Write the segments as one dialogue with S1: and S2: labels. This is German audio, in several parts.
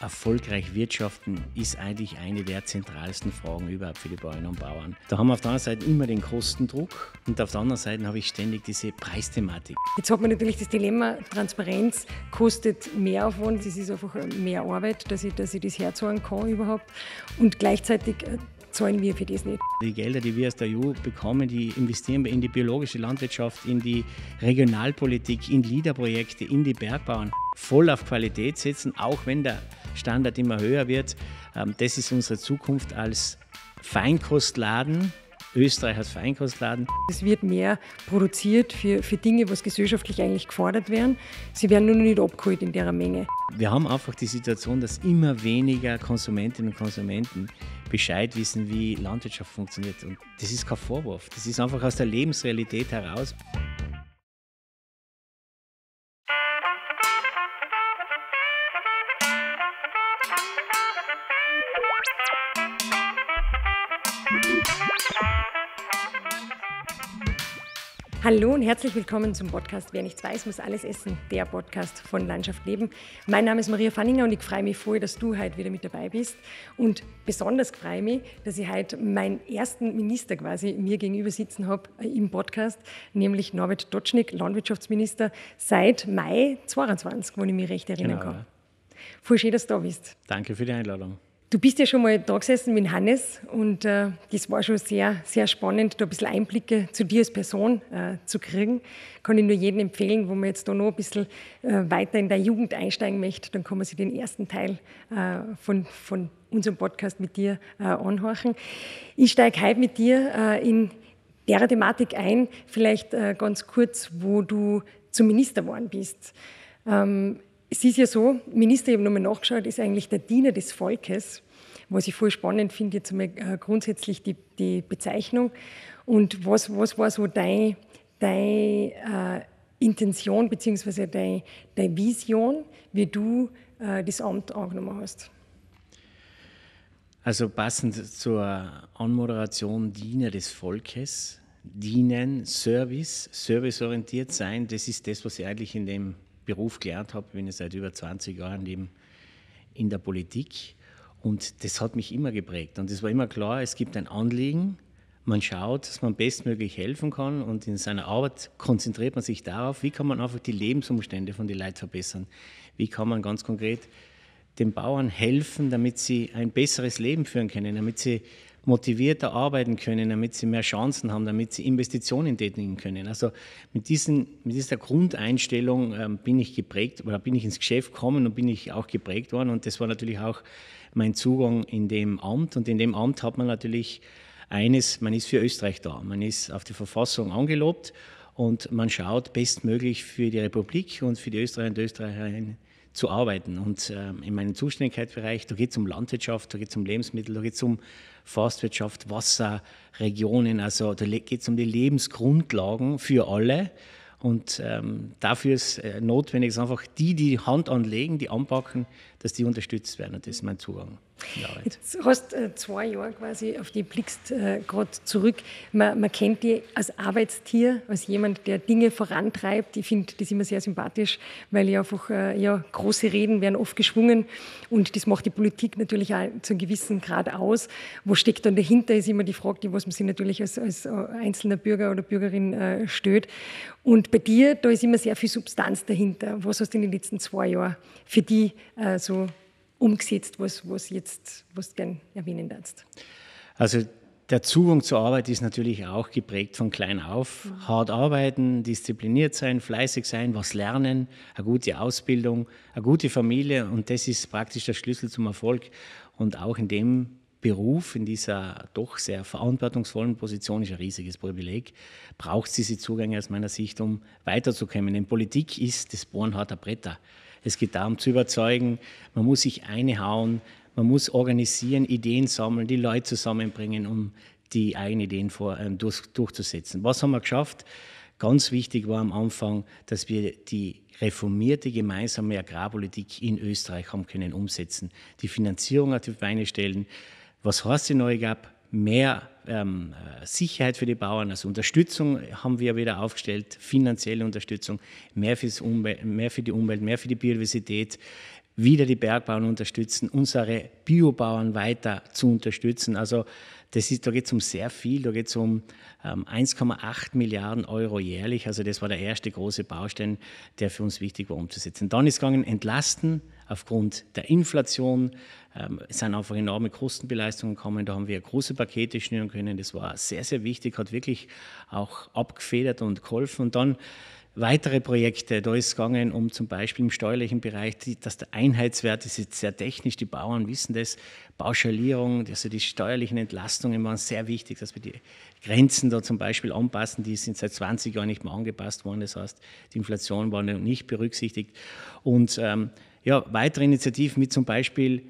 S1: Erfolgreich wirtschaften ist eigentlich eine der zentralsten Fragen überhaupt für die Bäuerinnen und Bauern. Da haben wir auf der einen Seite immer den Kostendruck und auf der anderen Seite habe ich ständig diese Preisthematik.
S2: Jetzt hat man natürlich das Dilemma, Transparenz kostet mehr Aufwand, es ist einfach mehr Arbeit, dass ich, dass ich das herzahlen kann überhaupt und gleichzeitig äh, zahlen wir für das nicht.
S1: Die Gelder, die wir aus der EU bekommen, die investieren wir in die biologische Landwirtschaft, in die Regionalpolitik, in LIDA-Projekte, in die Bergbauern. Voll auf Qualität setzen, auch wenn der Standard immer höher wird. Ähm, das ist unsere Zukunft als Feinkostladen
S2: Österreich als Feinkostladen. Es wird mehr produziert für, für Dinge, was gesellschaftlich eigentlich gefordert werden. Sie werden nur noch nicht abgeholt in der Menge.
S1: Wir haben einfach die Situation, dass immer weniger Konsumentinnen und Konsumenten Bescheid wissen, wie Landwirtschaft funktioniert. Und das ist kein Vorwurf, das ist einfach aus der Lebensrealität heraus.
S2: Hallo und herzlich willkommen zum Podcast Wer nichts weiß, muss alles essen, der Podcast von Landschaft Leben. Mein Name ist Maria Fanninger und ich freue mich voll, dass du heute wieder mit dabei bist. Und besonders freue ich mich, dass ich heute meinen ersten Minister quasi mir gegenüber sitzen habe äh, im Podcast, nämlich Norbert Dotschnik, Landwirtschaftsminister seit Mai 2022, wenn ich mich recht erinnern genau, kann. Voll schön, dass du da bist.
S1: Danke für die Einladung.
S2: Du bist ja schon mal da gesessen mit Hannes und äh, das war schon sehr, sehr spannend, da ein bisschen Einblicke zu dir als Person äh, zu kriegen. Kann ich nur jedem empfehlen, wo man jetzt da noch ein bisschen äh, weiter in der Jugend einsteigen möchte, dann kann man sich den ersten Teil äh, von, von unserem Podcast mit dir äh, anhorchen. Ich steige heute mit dir äh, in der Thematik ein, vielleicht ganz kurz, wo du zum Minister geworden bist. Ähm, es ist ja so, Minister, ich habe nochmal nachgeschaut, ist eigentlich der Diener des Volkes. Was ich voll spannend finde, jetzt einmal äh, grundsätzlich die, die Bezeichnung. Und was, was war so deine dein äh, Intention bzw. deine, deine Vision, wie du äh, das Amt angenommen hast?
S1: Also passend zur Anmoderation Diener des Volkes, dienen, Service, serviceorientiert sein, das ist das, was ich eigentlich in dem Beruf gelernt habe, bin ich seit über 20 Jahren eben in der Politik. Und das hat mich immer geprägt. Und es war immer klar, es gibt ein Anliegen, man schaut, dass man bestmöglich helfen kann und in seiner Arbeit konzentriert man sich darauf, wie kann man einfach die Lebensumstände von den Leuten verbessern. Wie kann man ganz konkret den Bauern helfen, damit sie ein besseres Leben führen können, damit sie motivierter arbeiten können, damit sie mehr Chancen haben, damit sie Investitionen tätigen können. Also mit, diesen, mit dieser Grundeinstellung ähm, bin ich geprägt oder bin ich ins Geschäft gekommen und bin ich auch geprägt worden. Und das war natürlich auch mein Zugang in dem Amt. Und in dem Amt hat man natürlich eines, man ist für Österreich da, man ist auf die Verfassung angelobt und man schaut bestmöglich für die Republik und für die Österreicher und Österreicherinnen zu arbeiten. Und äh, in meinem Zuständigkeitsbereich, da geht es um Landwirtschaft, da geht es um Lebensmittel, da geht es um Forstwirtschaft, Wasser, Regionen, also da geht es um die Lebensgrundlagen für alle. Und ähm, dafür ist äh, notwendig, dass einfach die, die Hand anlegen, die anpacken, dass die unterstützt werden. Und das ist mein Zugang.
S2: Nein. Jetzt hast du äh, zwei Jahre quasi auf die blickst äh, gerade zurück. Man, man, kennt die als Arbeitstier, als jemand, der Dinge vorantreibt. Ich finde das immer sehr sympathisch, weil ja einfach äh, ja, große Reden werden oft geschwungen und das macht die Politik natürlich auch zu einem gewissen Grad aus. Wo steckt dann dahinter, ist immer die Frage, die was man sich natürlich als, als äh, einzelner Bürger oder Bürgerin äh, stellt. Und bei dir, da ist immer sehr viel Substanz dahinter. Was hast du in den letzten zwei Jahren für die äh, so umgesetzt, was, was, jetzt, was du gerne erwähnen darfst?
S1: Also der Zugang zur Arbeit ist natürlich auch geprägt von klein auf. Mhm. Hart arbeiten, diszipliniert sein, fleißig sein, was lernen, eine gute Ausbildung, eine gute Familie und das ist praktisch der Schlüssel zum Erfolg. Und auch in dem Beruf, in dieser doch sehr verantwortungsvollen Position, ist ein riesiges Privileg, braucht es diese Zugänge aus meiner Sicht, um weiterzukommen. Denn Politik ist das Bohren harter Bretter. Es geht darum zu überzeugen, man muss sich einhauen, man muss organisieren, Ideen sammeln, die Leute zusammenbringen, um die eigenen Ideen vor, ähm, durch, durchzusetzen. Was haben wir geschafft? Ganz wichtig war am Anfang, dass wir die reformierte gemeinsame Agrarpolitik in Österreich haben können umsetzen. Die Finanzierung auf die Beine stellen. Was heißt die neue GAP? Mehr ähm, äh, Sicherheit für die Bauern, also Unterstützung haben wir wieder aufgestellt, finanzielle Unterstützung, mehr, fürs Umwel mehr für die Umwelt, mehr für die Biodiversität, wieder die Bergbauern unterstützen, unsere Biobauern weiter zu unterstützen. Also das ist, da geht es um sehr viel, da geht es um ähm, 1,8 Milliarden Euro jährlich. Also das war der erste große Baustein, der für uns wichtig war umzusetzen. Dann ist gegangen, entlasten aufgrund der Inflation. es ähm, sind einfach enorme Kostenbeleistungen gekommen. Da haben wir große Pakete schnüren können. Das war sehr, sehr wichtig, hat wirklich auch abgefedert und geholfen. Und dann weitere Projekte. Da ist es gegangen um zum Beispiel im steuerlichen Bereich, dass der Einheitswert ist jetzt sehr technisch, die Bauern wissen das, Pauschalierung, also die steuerlichen Entlastungen waren sehr wichtig, dass wir die Grenzen da zum Beispiel anpassen, die sind seit 20 Jahren nicht mehr angepasst worden, das heißt, die Inflation war noch nicht berücksichtigt. Und ähm, ja, weitere Initiativen wie zum Beispiel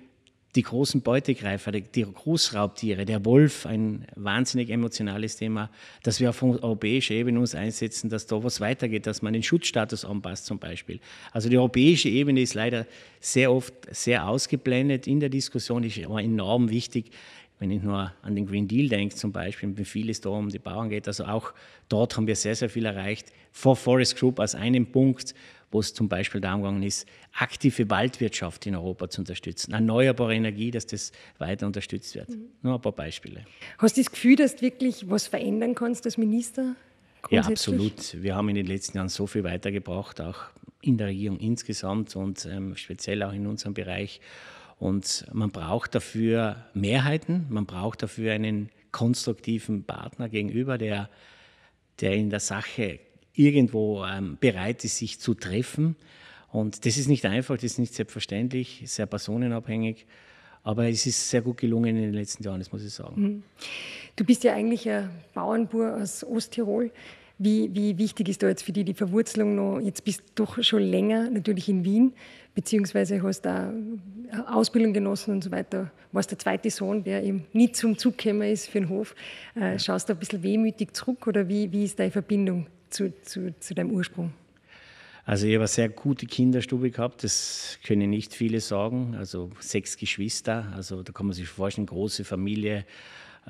S1: die großen Beutegreifer, die, die Großraubtiere, der Wolf, ein wahnsinnig emotionales Thema, dass wir auf europäischer Ebene uns einsetzen, dass da was weitergeht, dass man den Schutzstatus anpasst zum Beispiel. Also die europäische Ebene ist leider sehr oft sehr ausgeblendet in der Diskussion, ist aber enorm wichtig. Wenn ich nur an den Green Deal denke zum Beispiel, wie viel es da um die Bauern geht, also auch dort haben wir sehr, sehr viel erreicht. Vor Forest Group als einen Punkt, wo es zum Beispiel darum gegangen ist, aktive Waldwirtschaft in Europa zu unterstützen, erneuerbare Energie, dass das weiter unterstützt wird. Mhm. Nur ein paar Beispiele.
S2: Hast du das Gefühl, dass du wirklich was verändern kannst als Minister? Ja, absolut.
S1: Wir haben in den letzten Jahren so viel weitergebracht, auch in der Regierung insgesamt und ähm, speziell auch in unserem Bereich. Und man braucht dafür Mehrheiten, man braucht dafür einen konstruktiven Partner gegenüber, der, der in der Sache irgendwo ähm, bereit ist, sich zu treffen. Und das ist nicht einfach, das ist nicht selbstverständlich, sehr personenabhängig. Aber es ist sehr gut gelungen in den letzten Jahren, das muss ich sagen.
S2: Mhm. Du bist ja eigentlich ein Bauernbuhr aus Osttirol. Wie, wie wichtig ist da jetzt für dich die Verwurzelung noch? Jetzt bist du doch schon länger natürlich in Wien, beziehungsweise hast da Ausbildung genossen und so weiter. Warst der zweite Sohn, der eben nie zum Zug gekommen ist für den Hof. Äh, schaust du ein bisschen wehmütig zurück oder wie, wie ist deine Verbindung zu, zu, zu deinem Ursprung?
S1: Also ich habe eine sehr gute Kinderstube gehabt, das können nicht viele sagen. Also sechs Geschwister, also da kann man sich vorstellen, große Familie.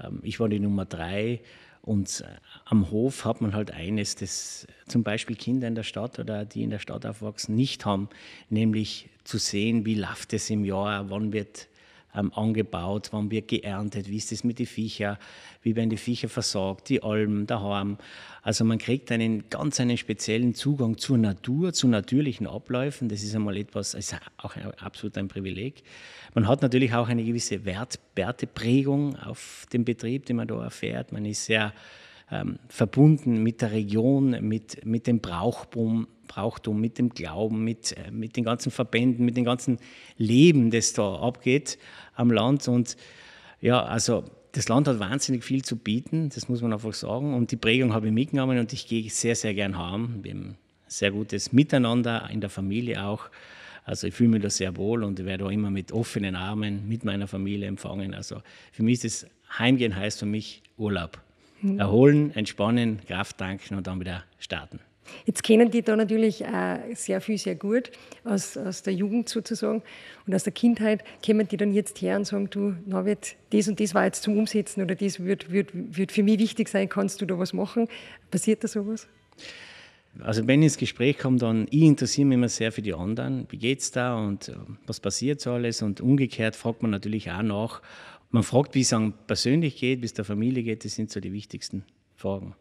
S1: Ähm, ich war die Nummer drei und äh, am Hof hat man halt eines, das zum Beispiel Kinder in der Stadt oder die in der Stadt aufwachsen nicht haben, nämlich zu sehen, wie läuft es im Jahr, wann wird ähm, angebaut, wann wird geerntet, wie ist es mit den Viecher, wie werden die Viecher versorgt, die Almen, der Horm. Also man kriegt einen ganz einen speziellen Zugang zur Natur, zu natürlichen Abläufen. Das ist einmal etwas, ist auch absolut ein Privileg. Man hat natürlich auch eine gewisse Wert, Werteprägung auf dem Betrieb, den man da erfährt. Man ist sehr ähm, verbunden mit der Region, mit, mit dem Brauchtum, Brauchtum, mit dem Glauben, mit, äh, mit den ganzen Verbänden, mit dem ganzen Leben, das da abgeht am Land. Und ja, also das Land hat wahnsinnig viel zu bieten, das muss man einfach sagen. Und die Prägung habe ich mitgenommen und ich gehe sehr, sehr gern heim. Wir haben sehr gutes Miteinander in der Familie auch. Also ich fühle mich da sehr wohl und werde auch immer mit offenen Armen mit meiner Familie empfangen. Also für mich ist das Heimgehen heißt für mich Urlaub.
S2: Mhm. Erholen,
S1: entspannen, Kraft tanken und dann wieder starten.
S2: Jetzt kennen die da natürlich auch äh, sehr viel, sehr gut aus, aus der Jugend sozusagen und aus der Kindheit. Kommen die dann jetzt her und sagen, du Norbert, das und das war jetzt zum Umsetzen oder das wird, wird, wird für mich wichtig sein, kannst du da was machen? Passiert da sowas?
S1: Also wenn ich ins Gespräch komme, dann ich interessiere mich immer sehr für die anderen. Wie geht es da und äh, was passiert so alles? Und umgekehrt fragt man natürlich auch nach, man fragt, wie es einem persönlich geht, wie es der Familie geht, das sind so die wichtigsten Fragen.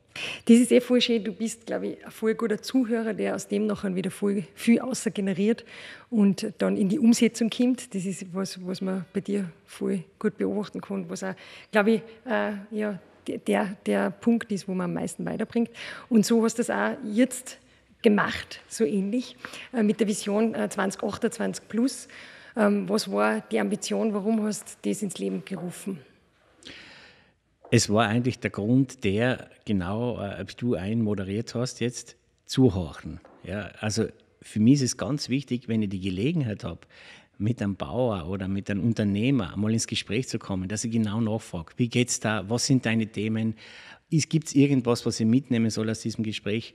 S2: Das ist eh voll schön. Du bist, glaube ich, ein voll guter Zuhörer, der aus dem nachher wieder voll viel außer generiert und dann in die Umsetzung kommt. Das ist was, was man bei dir voll gut beobachten kann, was auch, glaube ich, äh, ja, der, der Punkt ist, wo man am meisten weiterbringt. Und so hast du das auch jetzt gemacht, so ähnlich, äh, mit der Vision äh, 2028 plus. Ähm, was war die Ambition? Warum hast du das ins Leben gerufen?
S1: Es war eigentlich der Grund, der genau, äh, du einen moderiert hast, jetzt zuhorchen. Ja, also für mich ist es ganz wichtig, wenn ich die Gelegenheit habe, mit einem Bauer oder mit einem Unternehmer einmal ins Gespräch zu kommen, dass ich genau nachfrage, wie geht es da, was sind deine Themen, gibt es irgendwas, was ich mitnehmen soll aus diesem Gespräch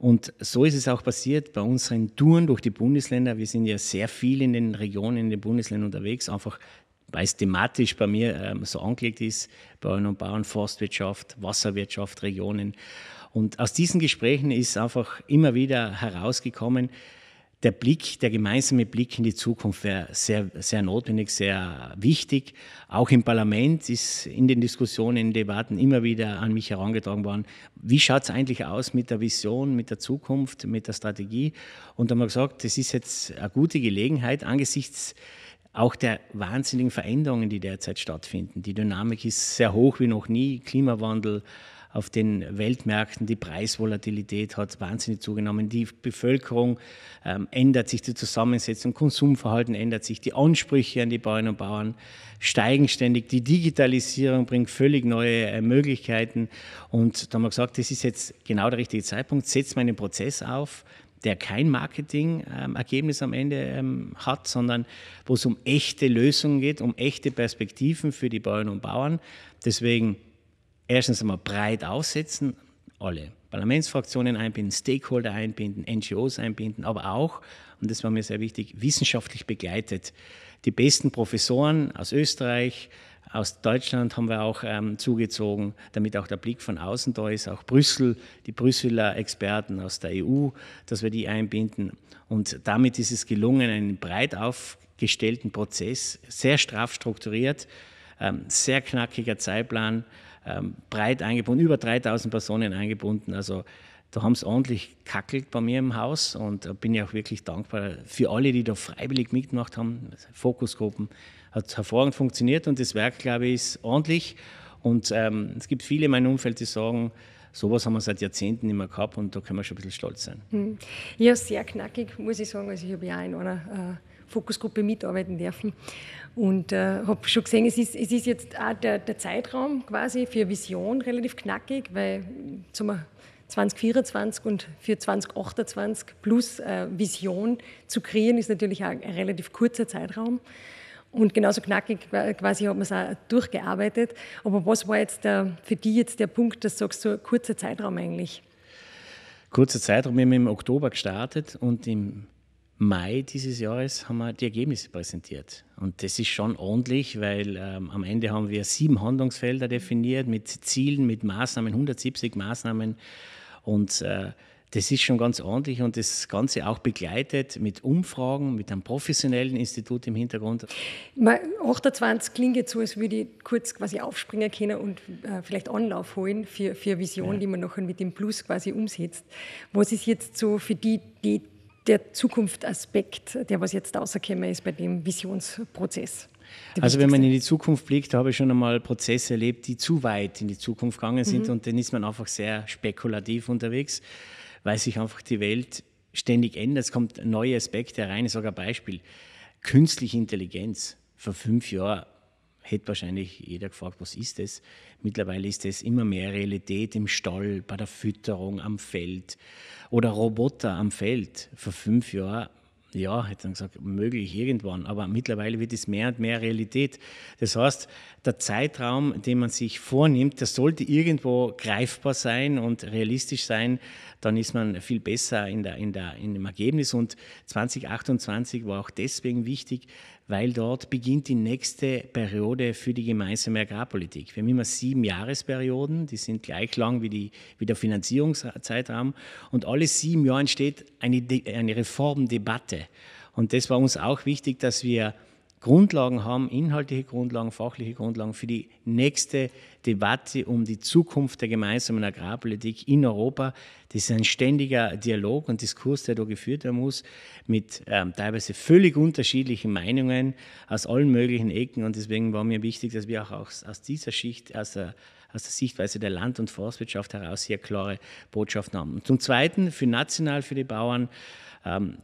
S1: und so ist es auch passiert bei unseren Touren durch die Bundesländer. Wir sind ja sehr viel in den Regionen, in den Bundesländern unterwegs, einfach weil es thematisch bei mir ähm, so angelegt ist, Bauern und Bauern, Forstwirtschaft, Wasserwirtschaft, Regionen. Und aus diesen Gesprächen ist einfach immer wieder herausgekommen, der Blick, der gemeinsame Blick in die Zukunft wäre sehr, sehr notwendig, sehr wichtig. Auch im Parlament ist in den Diskussionen, in den Debatten immer wieder an mich herangetragen worden, wie schaut es eigentlich aus mit der Vision, mit der Zukunft, mit der Strategie? Und da haben wir gesagt, das ist jetzt eine gute Gelegenheit angesichts auch der wahnsinnigen Veränderungen, die derzeit stattfinden. Die Dynamik ist sehr hoch wie noch nie, Klimawandel, auf den Weltmärkten. Die Preisvolatilität hat wahnsinnig zugenommen. Die Bevölkerung ähm, ändert sich, die Zusammensetzung, Konsumverhalten ändert sich, die Ansprüche an die Bäuerinnen und Bauern steigen ständig. Die Digitalisierung bringt völlig neue äh, Möglichkeiten. Und da haben wir gesagt, das ist jetzt genau der richtige Zeitpunkt. Setzt man einen Prozess auf der kein Marketing-Ergebnis ähm, am Ende ähm, hat, sondern wo es um echte Lösungen geht, um echte Perspektiven für die Bäuerinnen und Bauern. Deswegen erstens einmal breit aufsetzen, alle Parlamentsfraktionen einbinden, Stakeholder einbinden, NGOs einbinden, aber auch, und das war mir sehr wichtig, wissenschaftlich begleitet. Die besten Professoren aus Österreich, aus Deutschland haben wir auch ähm, zugezogen, damit auch der Blick von außen da ist, auch Brüssel, die Brüsseler Experten aus der EU, dass wir die einbinden. Und damit ist es gelungen, einen breit aufgestellten Prozess, sehr straff strukturiert, ähm, sehr knackiger Zeitplan, ähm, breit eingebunden, über 3000 Personen eingebunden. Also da haben es ordentlich kackelt bei mir im Haus und äh, bin ich auch wirklich dankbar für alle, die da freiwillig mitgemacht haben. Fokusgruppen hat hervorragend funktioniert und das Werk, glaube ich, ist ordentlich. Und ähm, es gibt viele in meinem Umfeld, die sagen, sowas haben wir seit Jahrzehnten nicht mehr gehabt und da können wir schon ein bisschen stolz sein.
S2: Hm. Ja, sehr knackig, muss ich sagen. Also ich habe ja auch in einer äh Fokusgruppe mitarbeiten dürfen. Und äh, habe schon gesehen, es ist, es ist jetzt auch der, der Zeitraum quasi für Vision relativ knackig, weil zum 2024 und für 2028 plus äh, Vision zu kreieren, ist natürlich auch ein relativ kurzer Zeitraum. Und genauso knackig äh, quasi hat man es auch durchgearbeitet. Aber was war jetzt der, für dich jetzt der Punkt, dass du sagst, so ein kurzer Zeitraum eigentlich?
S1: Kurzer Zeitraum, wir haben im Oktober gestartet und im Mai dieses Jahres haben wir die Ergebnisse präsentiert. Und das ist schon ordentlich, weil ähm, am Ende haben wir sieben Handlungsfelder definiert mit Zielen, mit Maßnahmen, 170 Maßnahmen. Und äh, das ist schon ganz ordentlich und das Ganze auch begleitet mit Umfragen, mit einem professionellen Institut im Hintergrund.
S2: 28 klingt jetzt so, als würde ich kurz quasi aufspringen können und äh, vielleicht Anlauf holen für, für Vision, ja. die man nachher mit dem Plus quasi umsetzt. Was ist jetzt so für die, die der Zukunftsaspekt, der was jetzt rausgekommen ist bei dem Visionsprozess?
S1: Also wenn man in die Zukunft blickt, habe ich schon einmal Prozesse erlebt, die zu weit in die Zukunft gegangen sind mhm. und dann ist man einfach sehr spekulativ unterwegs, weil sich einfach die Welt ständig ändert. Es kommt neue Aspekte rein. Ich sage ein Beispiel. Künstliche Intelligenz vor fünf Jahren hätte wahrscheinlich jeder gefragt, was ist das? Mittlerweile ist es immer mehr Realität im Stall, bei der Fütterung, am Feld oder Roboter am Feld. Vor fünf Jahren, ja, hätte man gesagt, möglich irgendwann, aber mittlerweile wird es mehr und mehr Realität. Das heißt, der Zeitraum, den man sich vornimmt, der sollte irgendwo greifbar sein und realistisch sein, dann ist man viel besser in, der, in, der, in dem Ergebnis. Und 2028 war auch deswegen wichtig, weil dort beginnt die nächste Periode für die gemeinsame Agrarpolitik. Wir haben immer sieben Jahresperioden, die sind gleich lang wie, die, wie der Finanzierungszeitraum. Und alle sieben Jahre entsteht eine, eine Reformdebatte. Und das war uns auch wichtig, dass wir Grundlagen haben, inhaltliche Grundlagen, fachliche Grundlagen für die nächste Debatte um die Zukunft der gemeinsamen Agrarpolitik in Europa. Das ist ein ständiger Dialog und Diskurs, der da geführt werden muss, mit ähm, teilweise völlig unterschiedlichen Meinungen aus allen möglichen Ecken. Und deswegen war mir wichtig, dass wir auch aus, aus dieser Schicht, aus der, aus der Sichtweise der Land- und Forstwirtschaft heraus hier klare Botschaften haben. Und zum Zweiten, für national, für die Bauern, ähm,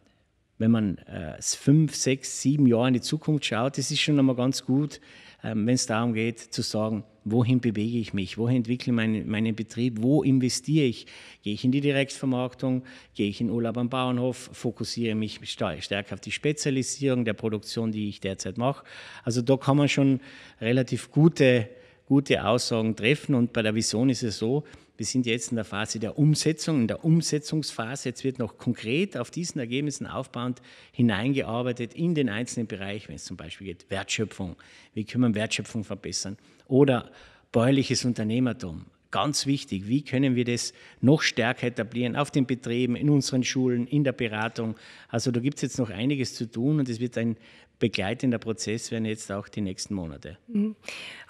S1: wenn man äh, fünf, sechs, sieben Jahre in die Zukunft schaut, das ist schon einmal ganz gut, ähm, wenn es darum geht zu sagen, wohin bewege ich mich, wohin entwickle ich meinen, meinen Betrieb, wo investiere ich. Gehe ich in die Direktvermarktung, gehe ich in Urlaub am Bauernhof, fokussiere mich stärker auf die Spezialisierung der Produktion, die ich derzeit mache. Also da kann man schon relativ gute, gute Aussagen treffen und bei der Vision ist es so, wir sind jetzt in der Phase der Umsetzung, in der Umsetzungsphase. Jetzt wird noch konkret auf diesen Ergebnissen aufbauend hineingearbeitet in den einzelnen Bereich, wenn es zum Beispiel geht, Wertschöpfung. Wie können wir Wertschöpfung verbessern? Oder bäuerliches Unternehmertum. Ganz wichtig, wie können wir das noch stärker etablieren auf den Betrieben, in unseren Schulen, in der Beratung. Also da gibt es jetzt noch einiges zu tun und es wird ein begleitender Prozess werden jetzt auch die nächsten Monate.
S2: Mhm.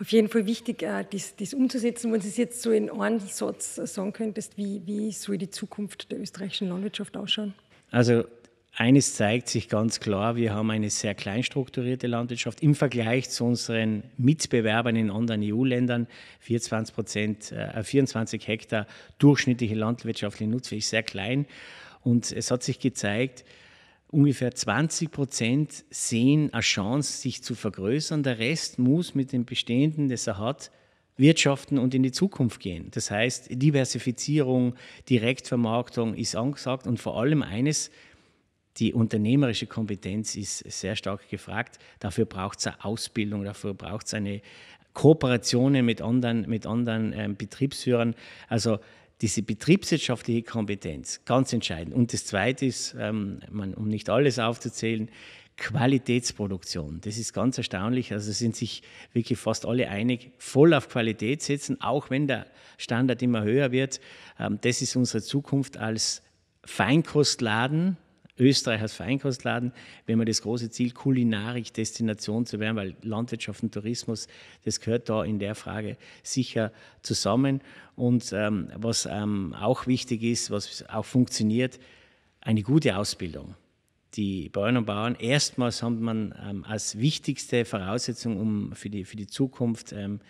S2: Auf jeden Fall wichtig, äh, das, das umzusetzen. Wenn du es jetzt so in einem Satz sagen könntest, wie, wie soll die Zukunft der österreichischen Landwirtschaft ausschauen?
S1: Also eines zeigt sich ganz klar, wir haben eine sehr kleinstrukturierte Landwirtschaft im Vergleich zu unseren Mitbewerbern in anderen EU-Ländern. 24, äh, 24 Hektar durchschnittliche landwirtschaftliche Nutzfläche, sehr klein. Und es hat sich gezeigt, ungefähr 20 Prozent sehen eine Chance, sich zu vergrößern. Der Rest muss mit dem Bestehenden, das er hat, wirtschaften und in die Zukunft gehen. Das heißt, Diversifizierung, Direktvermarktung ist angesagt und vor allem eines, die unternehmerische Kompetenz ist sehr stark gefragt. Dafür braucht es eine Ausbildung, dafür braucht es eine Kooperation mit anderen, mit anderen ähm, Betriebsführern. Also diese betriebswirtschaftliche Kompetenz, ganz entscheidend. Und das Zweite ist, ähm, um nicht alles aufzuzählen, Qualitätsproduktion. Das ist ganz erstaunlich. Also sind sich wirklich fast alle einig, voll auf Qualität setzen, auch wenn der Standard immer höher wird. Ähm, das ist unsere Zukunft als Feinkostladen Österreich als Feinkostladen, wenn man das große Ziel, kulinarisch destination zu werden, weil Landwirtschaft und Tourismus, das gehört da in der Frage sicher zusammen. Und ähm, was ähm, auch wichtig ist, was auch funktioniert, eine gute Ausbildung. Die Bäuerinnen und Bauern, erstmals haben man ähm, als wichtigste Voraussetzung um, für, die, für die Zukunft ähm,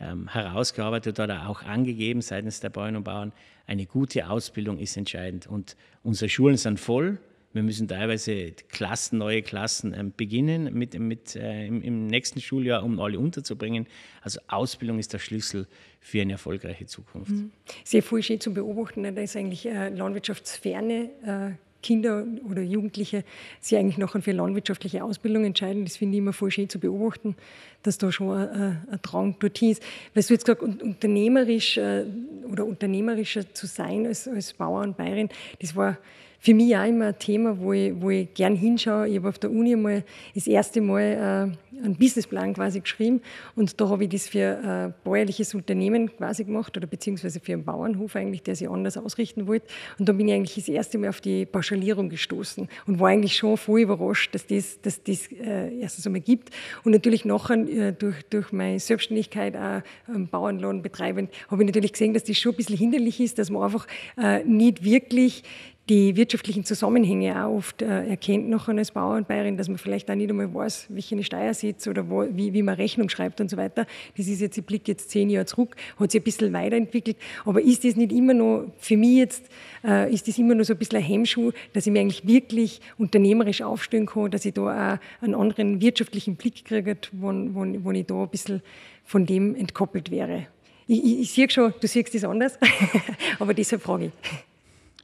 S1: ähm, herausgearbeitet oder auch angegeben seitens der Bäuerinnen und Bauern, eine gute Ausbildung ist entscheidend. Und unsere Schulen sind voll, wir müssen teilweise Klassen, neue Klassen ähm, beginnen mit, mit, äh, im, im, nächsten Schuljahr, um alle unterzubringen. Also Ausbildung ist der Schlüssel für eine erfolgreiche Zukunft.
S2: Mhm. Sehr viel schön eh zu beobachten, ne? da ist eigentlich äh, landwirtschaftsferne äh, Kinder oder Jugendliche sich eigentlich noch für landwirtschaftliche Ausbildung entscheiden. Das finde ich immer voll schön zu beobachten, dass da schon ein, Drang dorthin ist. Weil du jetzt gesagt unternehmerisch äh, oder unternehmerischer zu sein als, als Bauer und Bayerin, das war für mich auch immer ein Thema, wo ich, wo ich gern hinschaue. Ich habe auf der Uni mal das erste Mal äh, einen Businessplan quasi geschrieben und da habe ich das für ein äh, bäuerliches Unternehmen quasi gemacht oder beziehungsweise für einen Bauernhof eigentlich, der sich anders ausrichten wollte. Und da bin ich eigentlich das erste Mal auf die Pauschalierung gestoßen und war eigentlich schon voll überrascht, dass das, dass das äh, erstens einmal gibt. Und natürlich nachher äh, durch, durch meine Selbstständigkeit auch ähm, Bauernlohn betreibend, habe ich natürlich gesehen, dass das schon ein bisschen hinderlich ist, dass man einfach äh, nicht wirklich die wirtschaftlichen Zusammenhänge auch oft äh, erkennt noch als Bauer und Bayerin, dass man vielleicht auch nicht einmal weiß, welche eine Steuer sitzt oder wo, wie, wie man Rechnung schreibt und so weiter. Das ist jetzt, ich blick jetzt zehn Jahre zurück, hat sich ein bisschen weiterentwickelt. Aber ist das nicht immer noch, für mich jetzt, äh, ist das immer noch so ein bisschen ein Hemmschuh, dass ich mir eigentlich wirklich unternehmerisch aufstellen kann, dass ich da auch einen anderen wirtschaftlichen Blick kriege, wo, wo ich da ein bisschen von dem entkoppelt wäre. Ich, ich, ich sehe schon, du siehst das anders, aber deshalb frage ich.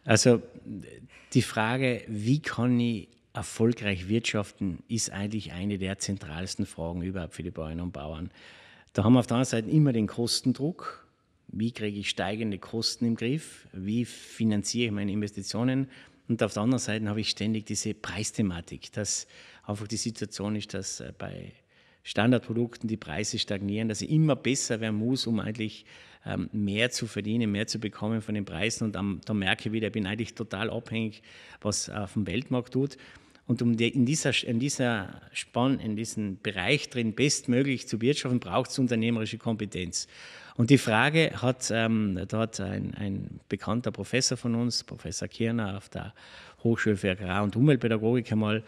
S1: Also die Frage, wie kann ich erfolgreich wirtschaften, ist eigentlich eine der zentralsten Fragen überhaupt für die Bäuerinnen und Bauern. Da haben wir auf der anderen Seite immer den Kostendruck. Wie kriege ich steigende Kosten im Griff? Wie finanziere ich meine Investitionen? Und auf der anderen Seite habe ich ständig diese Preisthematik, dass einfach die Situation ist, dass äh, bei Standardprodukten die Preise stagnieren, dass ich immer besser werden muss, um eigentlich ähm, mehr zu verdienen, mehr zu bekommen von den Preisen. Und dann, dann merke ich wieder, ich bin eigentlich total abhängig, was auf äh, dem Weltmarkt tut. Und um in, dieser, in, dieser Spann, in diesem Bereich drin bestmöglich zu wirtschaften, braucht es unternehmerische Kompetenz. Und die Frage hat, ähm, da hat ein, ein, bekannter Professor von uns, Professor Kirner auf der Hochschule für Agrar- und Umweltpädagogik einmal,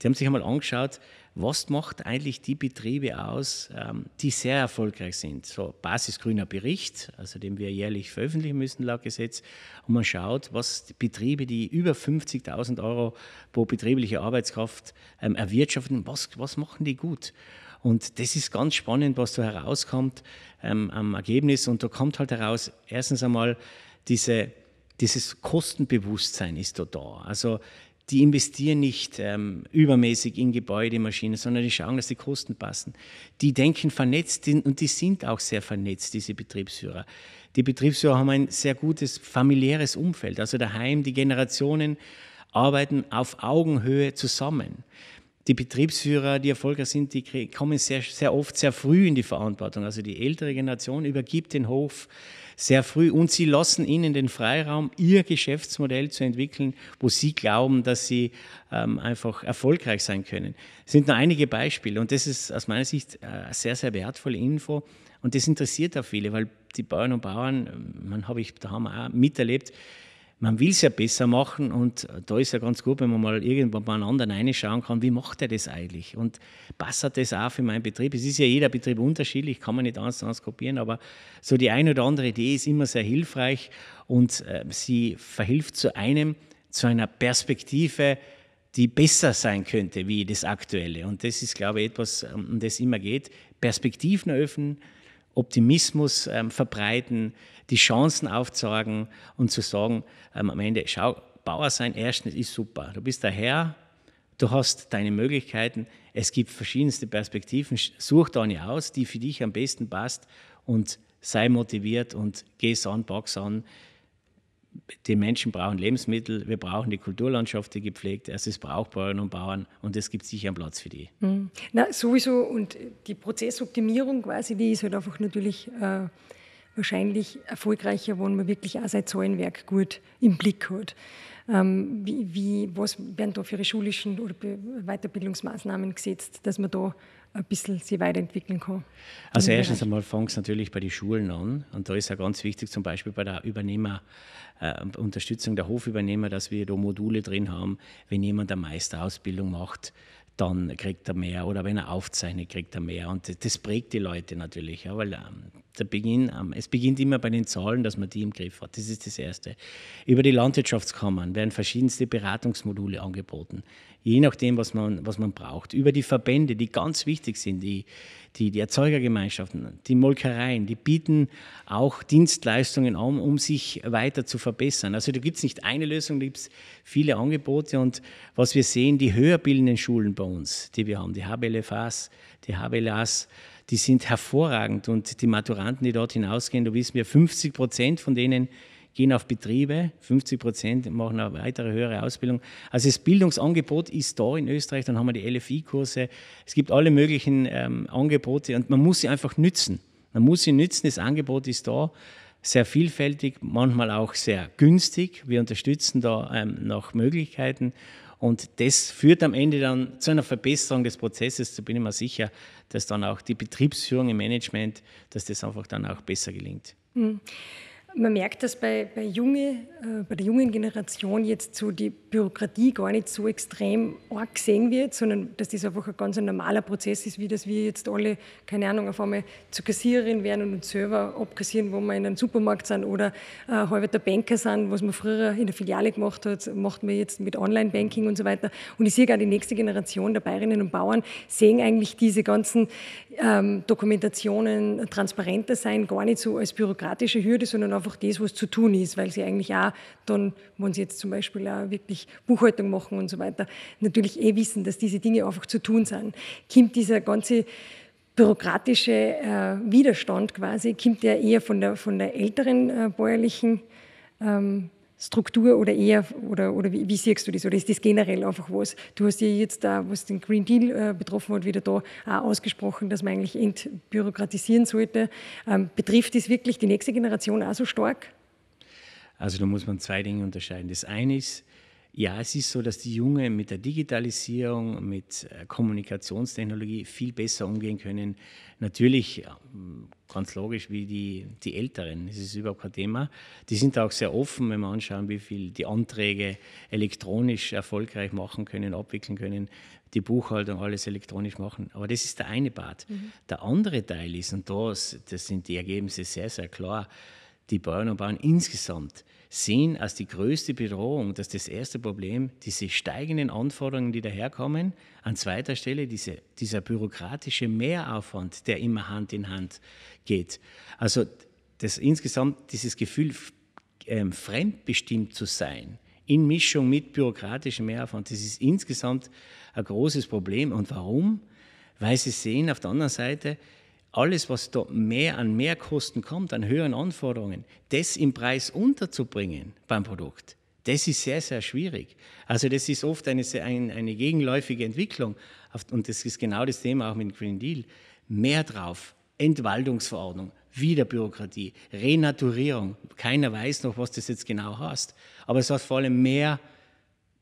S1: die haben sich einmal angeschaut, was macht eigentlich die Betriebe aus, ähm, die sehr erfolgreich sind? So, basisgrüner Bericht, also den wir jährlich veröffentlichen müssen laut Gesetz. Und man schaut, was die Betriebe, die über 50.000 Euro pro betriebliche Arbeitskraft ähm, erwirtschaften, was, was machen die gut? Und das ist ganz spannend, was da herauskommt ähm, am Ergebnis. Und da kommt halt heraus, erstens einmal diese, dieses Kostenbewusstsein ist da da. Also die investieren nicht ähm, übermäßig in Gebäude, Maschinen, sondern die schauen, dass die Kosten passen. Die denken vernetzt und die sind auch sehr vernetzt, diese Betriebsführer. Die Betriebsführer haben ein sehr gutes familiäres Umfeld, also daheim, die Generationen arbeiten auf Augenhöhe zusammen die Betriebsführer, die erfolgreich sind, die kommen sehr, sehr oft sehr früh in die Verantwortung. Also die ältere Generation übergibt den Hof sehr früh und sie lassen ihnen den Freiraum, ihr Geschäftsmodell zu entwickeln, wo sie glauben, dass sie ähm, einfach erfolgreich sein können. Das sind nur einige Beispiele und das ist aus meiner Sicht äh, eine sehr, sehr wertvolle Info und das interessiert auch viele, weil die Bauern und Bauern, ähm, man habe ich da haben wir auch miterlebt, man will es ja besser machen und äh, da ist ja ganz gut, wenn man mal irgendwo bei einem anderen reinschauen kann, wie macht er das eigentlich und passt das auch für meinen Betrieb? Es ist ja jeder Betrieb unterschiedlich, kann man nicht eins zu eins kopieren, aber so die eine oder andere Idee ist immer sehr hilfreich und äh, sie verhilft zu einem, zu einer Perspektive, die besser sein könnte wie das aktuelle. Und das ist, glaube ich, etwas, um das immer geht. Perspektiven eröffnen, Optimismus ähm, verbreiten, die Chancen aufzeigen und zu sagen, ähm, am Ende, schau, Bauer sein erstens ist super. Du bist der Herr, du hast deine Möglichkeiten, es gibt verschiedenste Perspektiven, such da eine aus, die für dich am besten passt und sei motiviert und geh es an, pack's an. Die Menschen brauchen Lebensmittel, wir brauchen die Kulturlandschaft, die gepflegt ist. Es braucht Bäuerinnen und Bauern und es gibt sicher einen Platz für die.
S2: Mhm. Na, sowieso und die Prozessoptimierung quasi, die ist halt einfach natürlich. Äh wahrscheinlich erfolgreicher, wenn man wirklich auch sein Zahlenwerk gut im Blick hat. Ähm, wie, wie, was werden da für ihre schulischen oder Weiterbildungsmaßnahmen gesetzt, dass man da ein bisschen sich weiterentwickeln kann? Also erstens
S1: einmal fängt es natürlich bei den Schulen an und da ist ja ganz wichtig zum Beispiel bei der Übernehmer, äh, Unterstützung der Hofübernehmer, dass wir da Module drin haben, wenn jemand eine Meisterausbildung macht, dann kriegt er mehr oder wenn er aufzeichnet, kriegt er mehr und das prägt die Leute natürlich, ja, weil ähm, der Beginn, es beginnt immer bei den Zahlen, dass man die im Griff hat. Das ist das Erste. Über die Landwirtschaftskammern werden verschiedenste Beratungsmodule angeboten, je nachdem, was man, was man braucht. Über die Verbände, die ganz wichtig sind, die, die, die Erzeugergemeinschaften, die Molkereien, die bieten auch Dienstleistungen an, um sich weiter zu verbessern. Also da gibt es nicht eine Lösung, da gibt es viele Angebote. Und was wir sehen, die höherbildenden Schulen bei uns, die wir haben, die HBLFAs, die HBLAs, die sind hervorragend. Und die Maturanten, die dort hinausgehen, da wissen wir, 50 Prozent von denen gehen auf Betriebe, 50 Prozent machen eine weitere höhere Ausbildung. Also das Bildungsangebot ist da in Österreich, dann haben wir die LFI-Kurse, es gibt alle möglichen ähm, Angebote und man muss sie einfach nützen. Man muss sie nützen, das Angebot ist da, sehr vielfältig, manchmal auch sehr günstig. Wir unterstützen da ähm, nach Möglichkeiten und das führt am Ende dann zu einer Verbesserung des Prozesses. Da bin ich mir sicher, dass dann auch die Betriebsführung im Management, dass das einfach dann auch besser gelingt.
S2: Mhm. Man merkt, dass bei, bei, junge, äh, bei der jungen Generation jetzt so die Bürokratie gar nicht so extrem arg gesehen wird, sondern dass das einfach ein ganz normaler Prozess ist, wie dass wir jetzt alle, keine Ahnung, auf einmal zur Kassiererin werden und uns selber abkassieren, wo wir in einem Supermarkt sind oder äh, halber Banker sind, was man früher in der Filiale gemacht hat, macht man jetzt mit Online-Banking und so weiter. Und ich sehe gar die nächste Generation der Bayerinnen und Bauern, sehen eigentlich diese ganzen ähm, Dokumentationen transparenter sein, gar nicht so als bürokratische Hürde, sondern einfach das, was zu tun ist, weil sie eigentlich auch dann, wenn sie jetzt zum Beispiel auch wirklich Buchhaltung machen und so weiter, natürlich eh wissen, dass diese Dinge einfach zu tun sind. Kommt dieser ganze bürokratische äh, Widerstand quasi, kommt der eher von der, von der älteren äh, bäuerlichen ähm, Struktur oder eher, oder, oder wie, wie, siehst du das? Oder ist das generell einfach was? Du hast ja jetzt, da, was den Green Deal äh, betroffen hat, wieder da auch äh, ausgesprochen, dass man eigentlich entbürokratisieren sollte. Ähm, betrifft das wirklich die nächste Generation auch so stark?
S1: Also da muss man zwei Dinge unterscheiden. Das eine ist, ja, es ist so, dass die Jungen mit der Digitalisierung, mit äh, Kommunikationstechnologie viel besser umgehen können. Natürlich ähm, ganz logisch wie die, die Älteren. Das ist überhaupt kein Thema. Die sind auch sehr offen, wenn wir anschauen, wie viel die Anträge elektronisch erfolgreich machen können, abwickeln können, die Buchhaltung alles elektronisch machen. Aber das ist der eine Part. Mhm. Der andere Teil ist, und das, das sind die Ergebnisse sehr, sehr klar, die Bauern und Bauern insgesamt sehen als die größte Bedrohung, dass das erste Problem diese steigenden Anforderungen, die daherkommen, an zweiter Stelle diese, dieser bürokratische Mehraufwand, der immer Hand in Hand geht. Also das insgesamt dieses Gefühl, ähm, fremdbestimmt zu sein, in Mischung mit bürokratischem Mehraufwand, das ist insgesamt ein großes Problem. Und warum? Weil Sie sehen auf der anderen Seite, alles, was da mehr an Mehrkosten kommt, an höheren Anforderungen, das im Preis unterzubringen beim Produkt, das ist sehr, sehr schwierig. Also das ist oft eine, eine, gegenläufige Entwicklung. Und das ist genau das Thema auch mit dem Green Deal. Mehr drauf, Entwaldungsverordnung, Wiederbürokratie, Renaturierung. Keiner weiß noch, was das jetzt genau heißt. Aber es hat vor allem mehr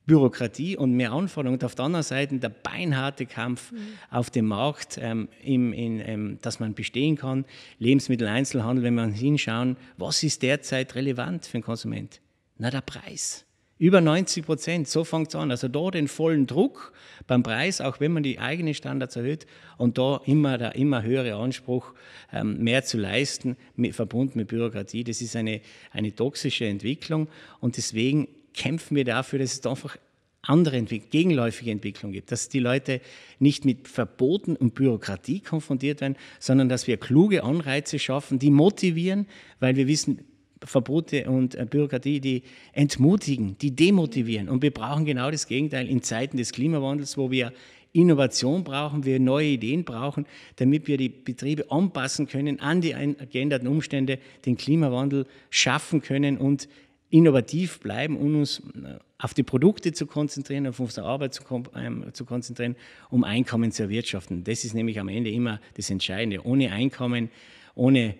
S1: Bürokratie und mehr Anforderungen und auf der anderen Seite der beinharte Kampf mhm. auf dem Markt, ähm, im, in, ähm, dass man bestehen kann. Lebensmitteleinzelhandel, wenn man hinschauen, was ist derzeit relevant für den Konsument? Na, der Preis. Über 90 Prozent, so fängt es an. Also da den vollen Druck beim Preis, auch wenn man die eigenen Standards erhöht und da immer der immer höhere Anspruch, ähm, mehr zu leisten, mit, verbunden mit Bürokratie. Das ist eine, eine toxische Entwicklung und deswegen kämpfen wir dafür, dass es da einfach andere Entwick gegenläufige Entwicklung gibt, dass die Leute nicht mit Verboten und Bürokratie konfrontiert werden, sondern dass wir kluge Anreize schaffen, die motivieren, weil wir wissen, Verbote und äh, Bürokratie, die entmutigen, die demotivieren. Und wir brauchen genau das Gegenteil in Zeiten des Klimawandels, wo wir Innovation brauchen, wir neue Ideen brauchen, damit wir die Betriebe anpassen können an die geänderten Umstände, den Klimawandel schaffen können und innovativ bleiben und uns äh, auf die Produkte zu konzentrieren, auf unsere Arbeit zu, ähm, zu, konzentrieren, um Einkommen zu erwirtschaften. Das ist nämlich am Ende immer das Entscheidende. Ohne Einkommen, ohne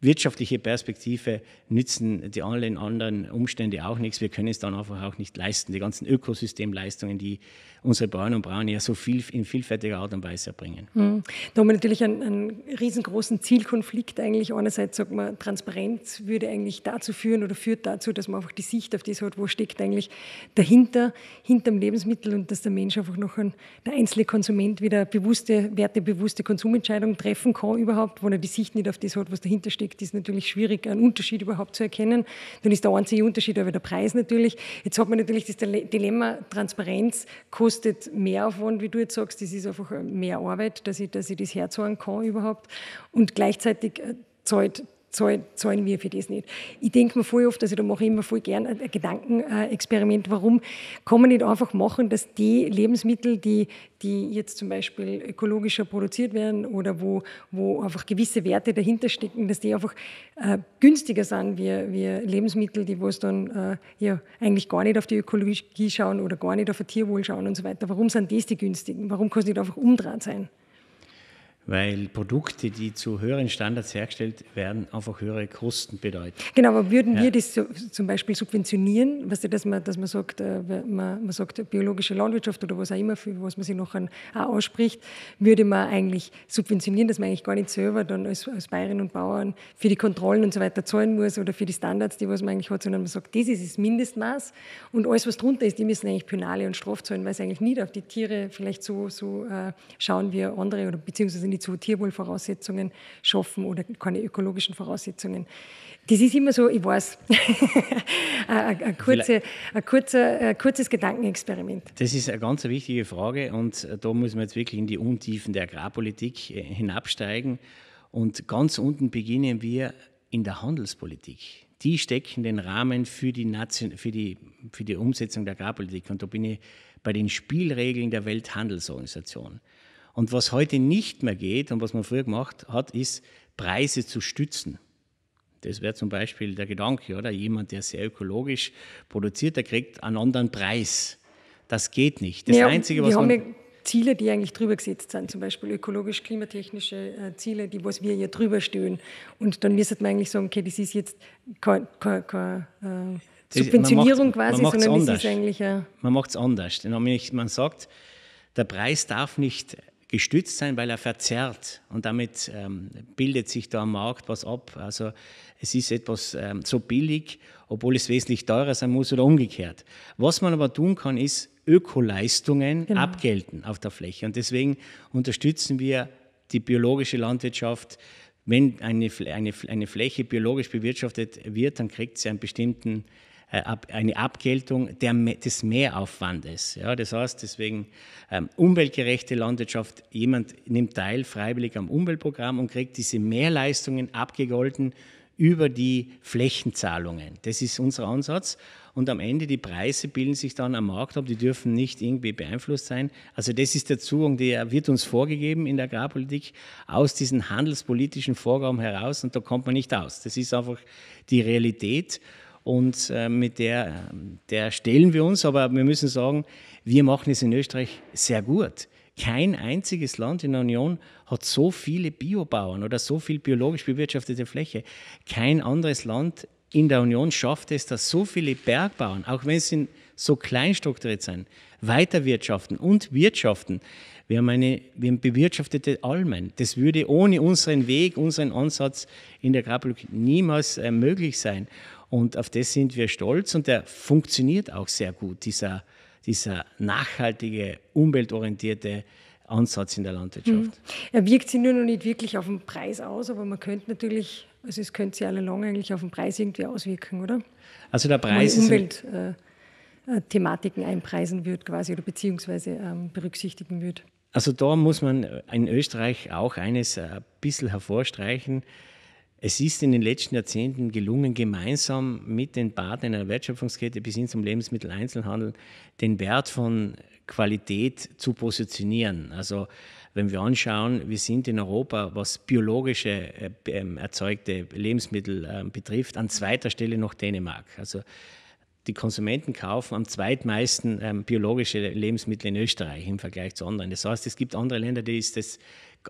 S1: wirtschaftliche Perspektive nützen die allen anderen Umstände auch nichts. Wir können es dann einfach auch nicht leisten. Die ganzen Ökosystemleistungen, die unsere Bauern und Bauern ja so viel in vielfältiger Art und Weise erbringen.
S2: Mhm. Da haben wir natürlich einen, einen, riesengroßen Zielkonflikt eigentlich. Einerseits sagt man, Transparenz würde eigentlich dazu führen oder führt dazu, dass man einfach die Sicht auf das hat, wo steckt eigentlich dahinter, hinter dem Lebensmittel und dass der Mensch einfach noch ein, der einzelne Konsument wieder bewusste, wertebewusste Konsumentscheidungen treffen kann überhaupt, wenn er die Sicht nicht auf das hat, was dahinter steckt gibt, ist natürlich schwierig, einen Unterschied überhaupt zu erkennen. Dann ist der einzige Unterschied aber der Preis natürlich. Jetzt hat man natürlich das Dilemma, Transparenz kostet mehr Aufwand, wie du jetzt sagst. Das ist einfach mehr Arbeit, dass ich, dass ich das herzahlen kann überhaupt. Und gleichzeitig äh, zahlt zahlen, zahlen wir für das nicht. Ich denke mir voll oft, also da mache ich immer voll gern ein Gedankenexperiment, warum kann man nicht einfach machen, dass die Lebensmittel, die, die jetzt zum Beispiel ökologischer produziert werden oder wo, wo einfach gewisse Werte dahinter stecken, dass die einfach äh, günstiger sind wie, wie Lebensmittel, die wo es dann äh, ja, eigentlich gar nicht auf die Ökologie schauen oder gar nicht auf ein Tierwohl schauen und so weiter. Warum sind das die günstigen? Warum kann es nicht einfach umdrehen sein?
S1: weil Produkte, die zu höheren Standards hergestellt werden, einfach höhere Kosten bedeuten.
S2: Genau, aber würden ja. wir das so, zum Beispiel subventionieren, weißt du, dass, man, dass man sagt, äh, man, man, sagt biologische Landwirtschaft oder was auch immer, für was man sich noch auch ausspricht, würde man eigentlich subventionieren, dass man eigentlich gar nicht selber dann als, als Bayerinnen und Bauern für die Kontrollen und so weiter zahlen muss oder für die Standards, die was man eigentlich hat, sondern man sagt, das ist das Mindestmaß und alles, was drunter ist, die müssen eigentlich Penale und Strafzahlen, weil sie eigentlich nicht auf die Tiere vielleicht so, so äh, schauen wie andere oder beziehungsweise nicht die so Tierwohlvoraussetzungen schaffen oder keine ökologischen Voraussetzungen. Das ist immer so, ich weiß, ein, kurze, ein, kurzer, ein, äh, kurzes Gedankenexperiment. Das
S1: ist eine ganz wichtige Frage und äh, da muss man jetzt wirklich in die Untiefen der Agrarpolitik äh, hinabsteigen. Und ganz unten beginnen wir in der Handelspolitik die stecken den Rahmen für die, Nation, für die, für die Umsetzung der Agrarpolitik. Und da bin ich bei den Spielregeln der Welthandelsorganisation. Und was heute nicht mehr geht und was man früher gemacht hat, ist, Preise zu stützen. Das wäre zum Beispiel der Gedanke, oder? Jemand, der sehr ökologisch produziert, der kriegt einen anderen Preis. Das geht nicht. Das ja, Einzige, was wir haben ja
S2: Ziele, die eigentlich drüber gesetzt sind, zum Beispiel ökologisch-klimatechnische äh, Ziele, die was wir hier drüber stehen. Und dann müsste man eigentlich sagen, okay, das ist jetzt keine, keine, keine äh, Subventionierung das, quasi, sondern anders. das ist eigentlich. Ein äh,
S1: man macht es anders. man sagt, der Preis darf nicht gestützt sein, weil er verzerrt und damit ähm, bildet sich da am Markt was ab. Also es ist etwas ähm, so billig, obwohl es wesentlich teurer sein muss oder umgekehrt. Was man aber tun kann, ist Ökoleistungen genau. abgelten auf der Fläche und deswegen unterstützen wir die biologische Landwirtschaft. Wenn eine, eine, eine Fläche biologisch bewirtschaftet wird, dann kriegt sie einen bestimmten äh, eine Abgeltung der, des Mehraufwandes. Ja, das heißt deswegen ähm, umweltgerechte Landwirtschaft, jemand nimmt teil freiwillig am Umweltprogramm und kriegt diese Mehrleistungen abgegolten über die Flächenzahlungen. Das ist unser Ansatz. Und am Ende die Preise bilden sich dann am Markt ab, die dürfen nicht irgendwie beeinflusst sein. Also das ist der Zugang, der wird uns vorgegeben in der Agrarpolitik aus diesen handelspolitischen Vorgaben heraus und da kommt man nicht aus. Das ist einfach die Realität und äh, mit der, der stellen wir uns. Aber wir müssen sagen, wir machen es in Österreich sehr gut. Kein einziges Land in der Union hat so viele Biobauern oder so viel biologisch bewirtschaftete Fläche. Kein anderes Land in der Union schafft es, dass so viele Bergbauern, auch wenn sie so klein strukturiert sind, weiterwirtschaften und wirtschaften. Wir haben, eine, wir haben bewirtschaftete Almen. Das würde ohne unseren Weg, unseren Ansatz in der Agrarpolitik niemals äh, möglich sein. Und auf das sind wir stolz und der funktioniert auch sehr gut, dieser, dieser nachhaltige, umweltorientierte Ansatz in der Landwirtschaft.
S2: Mhm. Er wirkt sich nur noch nicht wirklich auf den Preis aus, aber man könnte natürlich, also es könnte sich alle lang eigentlich auf den Preis irgendwie auswirken, oder? Also der Preis Umwelt, ist. Umweltthematiken äh, äh einpreisen wird quasi oder beziehungsweise ähm, berücksichtigen wird.
S1: Also da muss man in Österreich auch eines äh, ein bisschen hervorstreichen. Es ist in den letzten Jahrzehnten gelungen, gemeinsam mit den Partnern einer Wertschöpfungskette bis hin zum Lebensmitteleinzelhandel den Wert von Qualität zu positionieren. Also wenn wir anschauen, wir sind in Europa, was biologische äh, ähm, erzeugte Lebensmittel äh, betrifft, an zweiter Stelle noch Dänemark. Also die Konsumenten kaufen am zweitmeisten ähm, biologische Lebensmittel in Österreich im Vergleich zu anderen. Das heißt, es gibt andere Länder, die ist das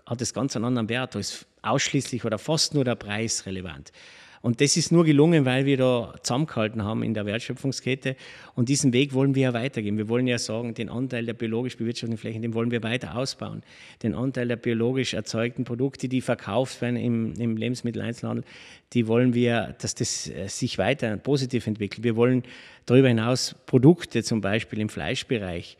S1: hat es ganz einen anderen Wert, da ist ausschließlich oder fast nur der Preis relevant. Und das ist nur gelungen, weil wir da zusammengehalten haben in der Wertschöpfungskette. Und diesen Weg wollen wir ja weitergehen. Wir wollen ja sagen, den Anteil der biologisch bewirtschafteten Flächen, den wollen wir weiter ausbauen. Den Anteil der biologisch erzeugten Produkte, die verkauft werden im, im Lebensmitteleinzelhandel, die wollen wir, dass das äh, sich weiter positiv entwickelt. Wir wollen darüber hinaus Produkte, zum Beispiel im Fleischbereich,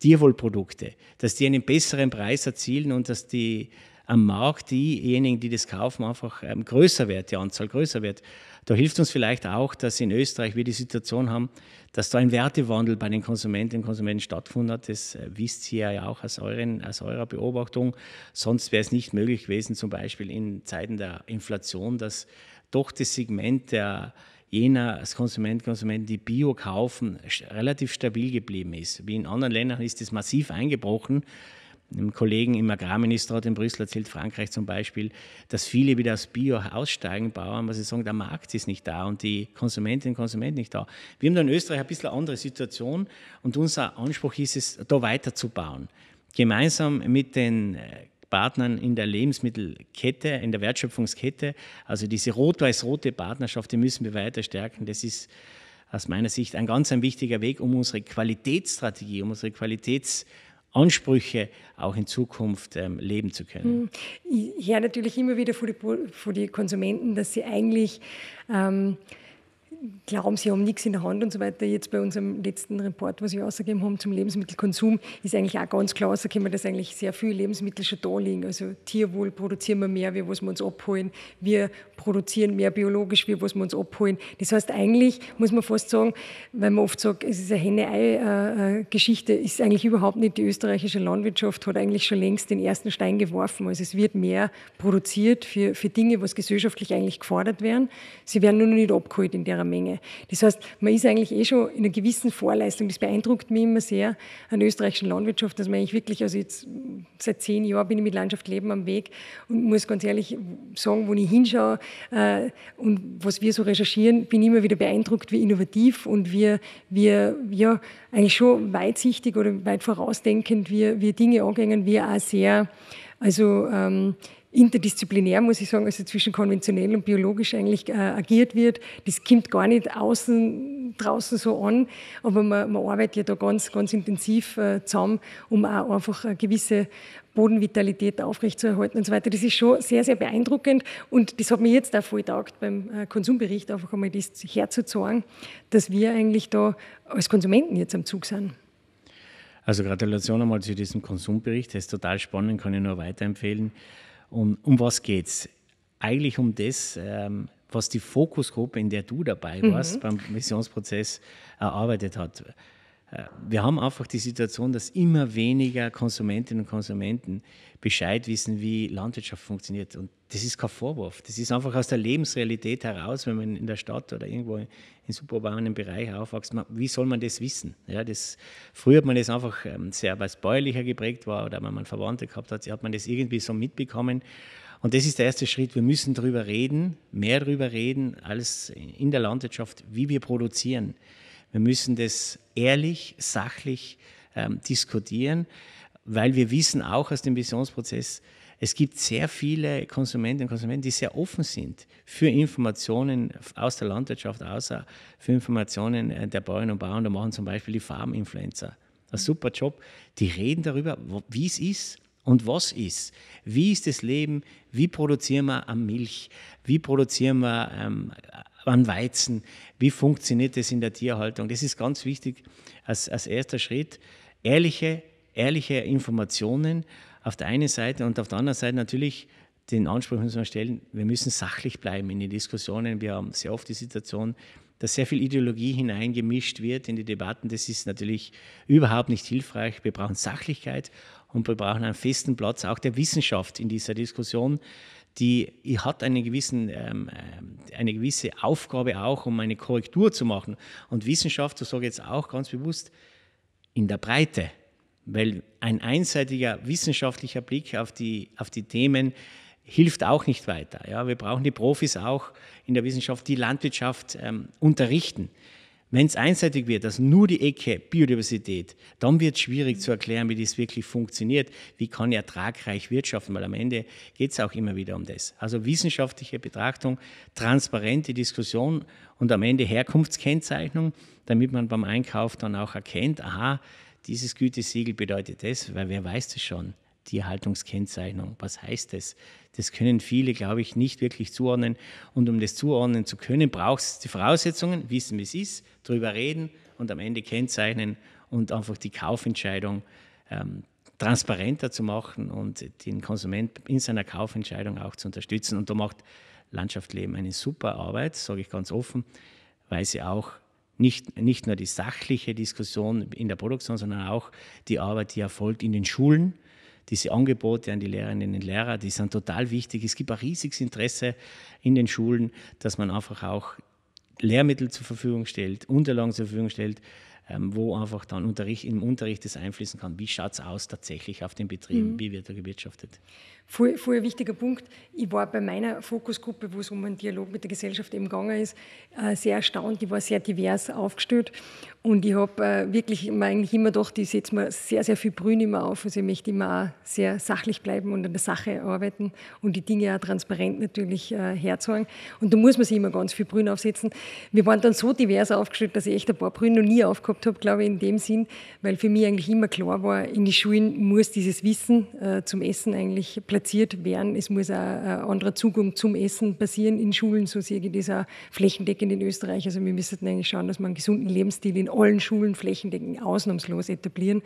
S1: Tierwohlprodukte, dass die einen besseren Preis erzielen und dass die am Markt diejenigen, die das kaufen, einfach ähm, größer wird, die Anzahl größer wird. Da hilft uns vielleicht auch, dass in Österreich wir die Situation haben, dass da ein Wertewandel bei den Konsumentinnen und Konsumenten stattgefunden hat. Das äh, wisst ihr ja auch aus, euren, aus eurer Beobachtung. Sonst wäre es nicht möglich gewesen, zum Beispiel in Zeiten der Inflation, dass doch das Segment der jener als Konsument, Konsumenten, die Bio kaufen, relativ stabil geblieben ist. Wie in anderen Ländern ist es massiv eingebrochen. Einem Kollegen im Agrarministerrat in Brüssel erzählt Frankreich zum Beispiel, dass viele wieder aus Bio aussteigen, Bauern, weil sie sagen, der Markt ist nicht da und die Konsumentinnen und Konsumenten nicht da. Wir haben da in Österreich ein bisschen eine andere Situation und unser Anspruch ist es, da weiterzubauen. Gemeinsam mit den äh, Partnern in der Lebensmittelkette, in der Wertschöpfungskette. Also diese rot-weiß-rote Partnerschaft, die müssen wir weiter stärken. Das ist aus meiner Sicht ein ganz ein wichtiger Weg, um unsere Qualitätsstrategie, um unsere Qualitäts Ansprüche auch in Zukunft ähm, leben zu können.
S2: Hm. Ich höre natürlich immer wieder von den Konsumenten, dass sie eigentlich ähm, glauben, sie haben nichts in der Hand und so weiter. Jetzt bei unserem letzten Report, was wir ausgegeben haben zum Lebensmittelkonsum, ist eigentlich auch ganz klar ausgekommen, dass eigentlich sehr viel Lebensmittel schon da liegen. Also Tierwohl produzieren wir mehr, wie was wir uns abholen. Wir produzieren mehr biologisch, wie was wir uns abholen. Das heißt, eigentlich muss man fast sagen, weil man oft sagt, es ist eine Henne-Ei-Geschichte, äh, äh, ist eigentlich überhaupt nicht die österreichische Landwirtschaft, hat eigentlich schon längst den ersten Stein geworfen. Also es wird mehr produziert für, für Dinge, was gesellschaftlich eigentlich gefordert werden. Sie werden nur noch nicht abgeholt in der Menge. Das heißt, man ist eigentlich eh schon in einer gewissen Vorleistung. Das beeindruckt mich immer sehr an der österreichischen Landwirtschaft, dass man eigentlich wirklich, also jetzt seit zehn Jahren bin ich mit Landschaft leben am Weg und muss ganz ehrlich sagen, wo ich hinschaue äh, und was wir so recherchieren, bin ich immer wieder beeindruckt, wie innovativ und wie, wie ja, eigentlich schon weitsichtig oder weit vorausdenkend wir, wir Dinge angehen, wir auch sehr, also ähm, interdisziplinär, muss ich sagen, also zwischen konventionell und biologisch eigentlich äh, agiert wird. Das kommt gar nicht außen, draußen so an, aber man, man arbeitet ja da ganz, ganz intensiv äh, zusammen, um auch einfach eine gewisse Bodenvitalität aufrechtzuerhalten und so weiter. Das ist schon sehr, sehr beeindruckend und das hat mir jetzt auch voll taugt beim äh, Konsumbericht, einfach einmal das herzuzeigen, dass wir eigentlich da als Konsumenten jetzt am Zug sind.
S1: Also Gratulation einmal zu diesem Konsumbericht, das ist total spannend, kann ich nur weiterempfehlen. Und um was geht's? Eigentlich um das, ähm, was die Fokusgruppe, in der du dabei warst, mhm. beim Missionsprozess erarbeitet hat. Äh, wir haben einfach die Situation, dass immer weniger Konsumentinnen und Konsumenten Bescheid wissen, wie Landwirtschaft funktioniert. Und das ist kein Vorwurf. Das ist einfach aus der Lebensrealität heraus, wenn man in der Stadt oder irgendwo im suburbanen Bereich aufwächst. Wie soll man das wissen? Ja, das, früher hat man das einfach ähm, sehr, weil es bäuerlicher geprägt war oder wenn man Verwandte gehabt hat, hat man das irgendwie so mitbekommen. Und das ist der erste Schritt. Wir müssen darüber reden, mehr darüber reden, als in der Landwirtschaft, wie wir produzieren wir müssen das ehrlich, sachlich ähm, diskutieren, weil wir wissen auch aus dem Visionsprozess, es gibt sehr viele Konsumentinnen und Konsumenten, die sehr offen sind für Informationen aus der Landwirtschaft, außer für Informationen äh, der Bäuerinnen und Bauern. Da machen zum Beispiel die Farminfluencer einen super Job. Die reden darüber, wie es ist und was ist. Wie ist das Leben? Wie produzieren wir Milch? Wie produzieren wir ähm, an Weizen, wie funktioniert das in der Tierhaltung. Das ist ganz wichtig als, als erster Schritt. Ehrliche, ehrliche Informationen auf der einen Seite und auf der anderen Seite natürlich den Anspruch müssen wir stellen, wir müssen sachlich bleiben in den Diskussionen. Wir haben sehr oft die Situation, dass sehr viel Ideologie hineingemischt wird in die Debatten. Das ist natürlich überhaupt nicht hilfreich. Wir brauchen Sachlichkeit und wir brauchen einen festen Platz auch der Wissenschaft in dieser Diskussion die hat einen gewissen, ähm, ähm, eine gewisse Aufgabe auch, um eine Korrektur zu machen. Und Wissenschaft, so sage ich jetzt auch ganz bewusst, in der Breite. Weil ein einseitiger wissenschaftlicher Blick auf die, auf die Themen hilft auch nicht weiter. Ja, wir brauchen die Profis auch in der Wissenschaft, die Landwirtschaft ähm, unterrichten. Wenn es einseitig wird, dass nur die Ecke Biodiversität, dann wird es schwierig zu erklären, wie das wirklich funktioniert. Wie kann ich ertragreich wirtschaften? Weil am Ende geht es auch immer wieder um das. Also wissenschaftliche Betrachtung, transparente Diskussion und am Ende Herkunftskennzeichnung, damit man beim Einkauf dann auch erkennt, aha, dieses Gütesiegel bedeutet das, weil wer weiß das schon? Tierhaltungskennzeichnung. Was heißt das? Das können viele, glaube ich, nicht wirklich zuordnen. Und um das zuordnen zu können, braucht es die Voraussetzungen, wissen, wie es ist, darüber reden und am Ende kennzeichnen und einfach die Kaufentscheidung ähm, transparenter zu machen und den Konsument in seiner Kaufentscheidung auch zu unterstützen. Und da macht Landschaftsleben eine super Arbeit, sage ich ganz offen, weil sie auch nicht, nicht nur die sachliche Diskussion in der Produktion, sondern auch die Arbeit, die erfolgt in den Schulen, diese Angebote an die Lehrerinnen und Lehrer, die sind total wichtig. Es gibt ein riesiges Interesse in den Schulen, dass man einfach auch Lehrmittel zur Verfügung stellt, Unterlagen zur Verfügung stellt, ähm, wo einfach dann Unterricht, im Unterricht das einfließen kann. Wie schaut es aus tatsächlich auf den Betrieben? Mhm. Wie wird da gewirtschaftet?
S2: Voll, ein wichtiger Punkt. Ich war bei meiner Fokusgruppe, wo es um einen Dialog mit der Gesellschaft eben gegangen ist, äh, sehr erstaunt. Die war sehr divers aufgestellt und ich habe äh, wirklich eigentlich immer gedacht, die setze mir sehr, sehr viel Brün immer auf. Also ich möchte immer auch sehr sachlich bleiben und an der Sache arbeiten und die Dinge auch transparent natürlich äh, herzeigen. Und da muss man sich immer ganz viel Brün aufsetzen. Wir waren dann so divers aufgestellt, dass ich echt ein paar Brühen noch nie aufgehabt gehabt habe, glaube ich, in dem Sinn, weil für mich eigentlich immer klar war, in die Schulen muss dieses Wissen äh, zum Essen eigentlich platziert werden. Es muss auch äh, ein anderer Zugang zum Essen passieren in Schulen. So sehe ich das auch flächendeckend in Österreich. Also wir müssen eigentlich schauen, dass wir einen gesunden Lebensstil in allen Schulen flächendeckend ausnahmslos etablieren.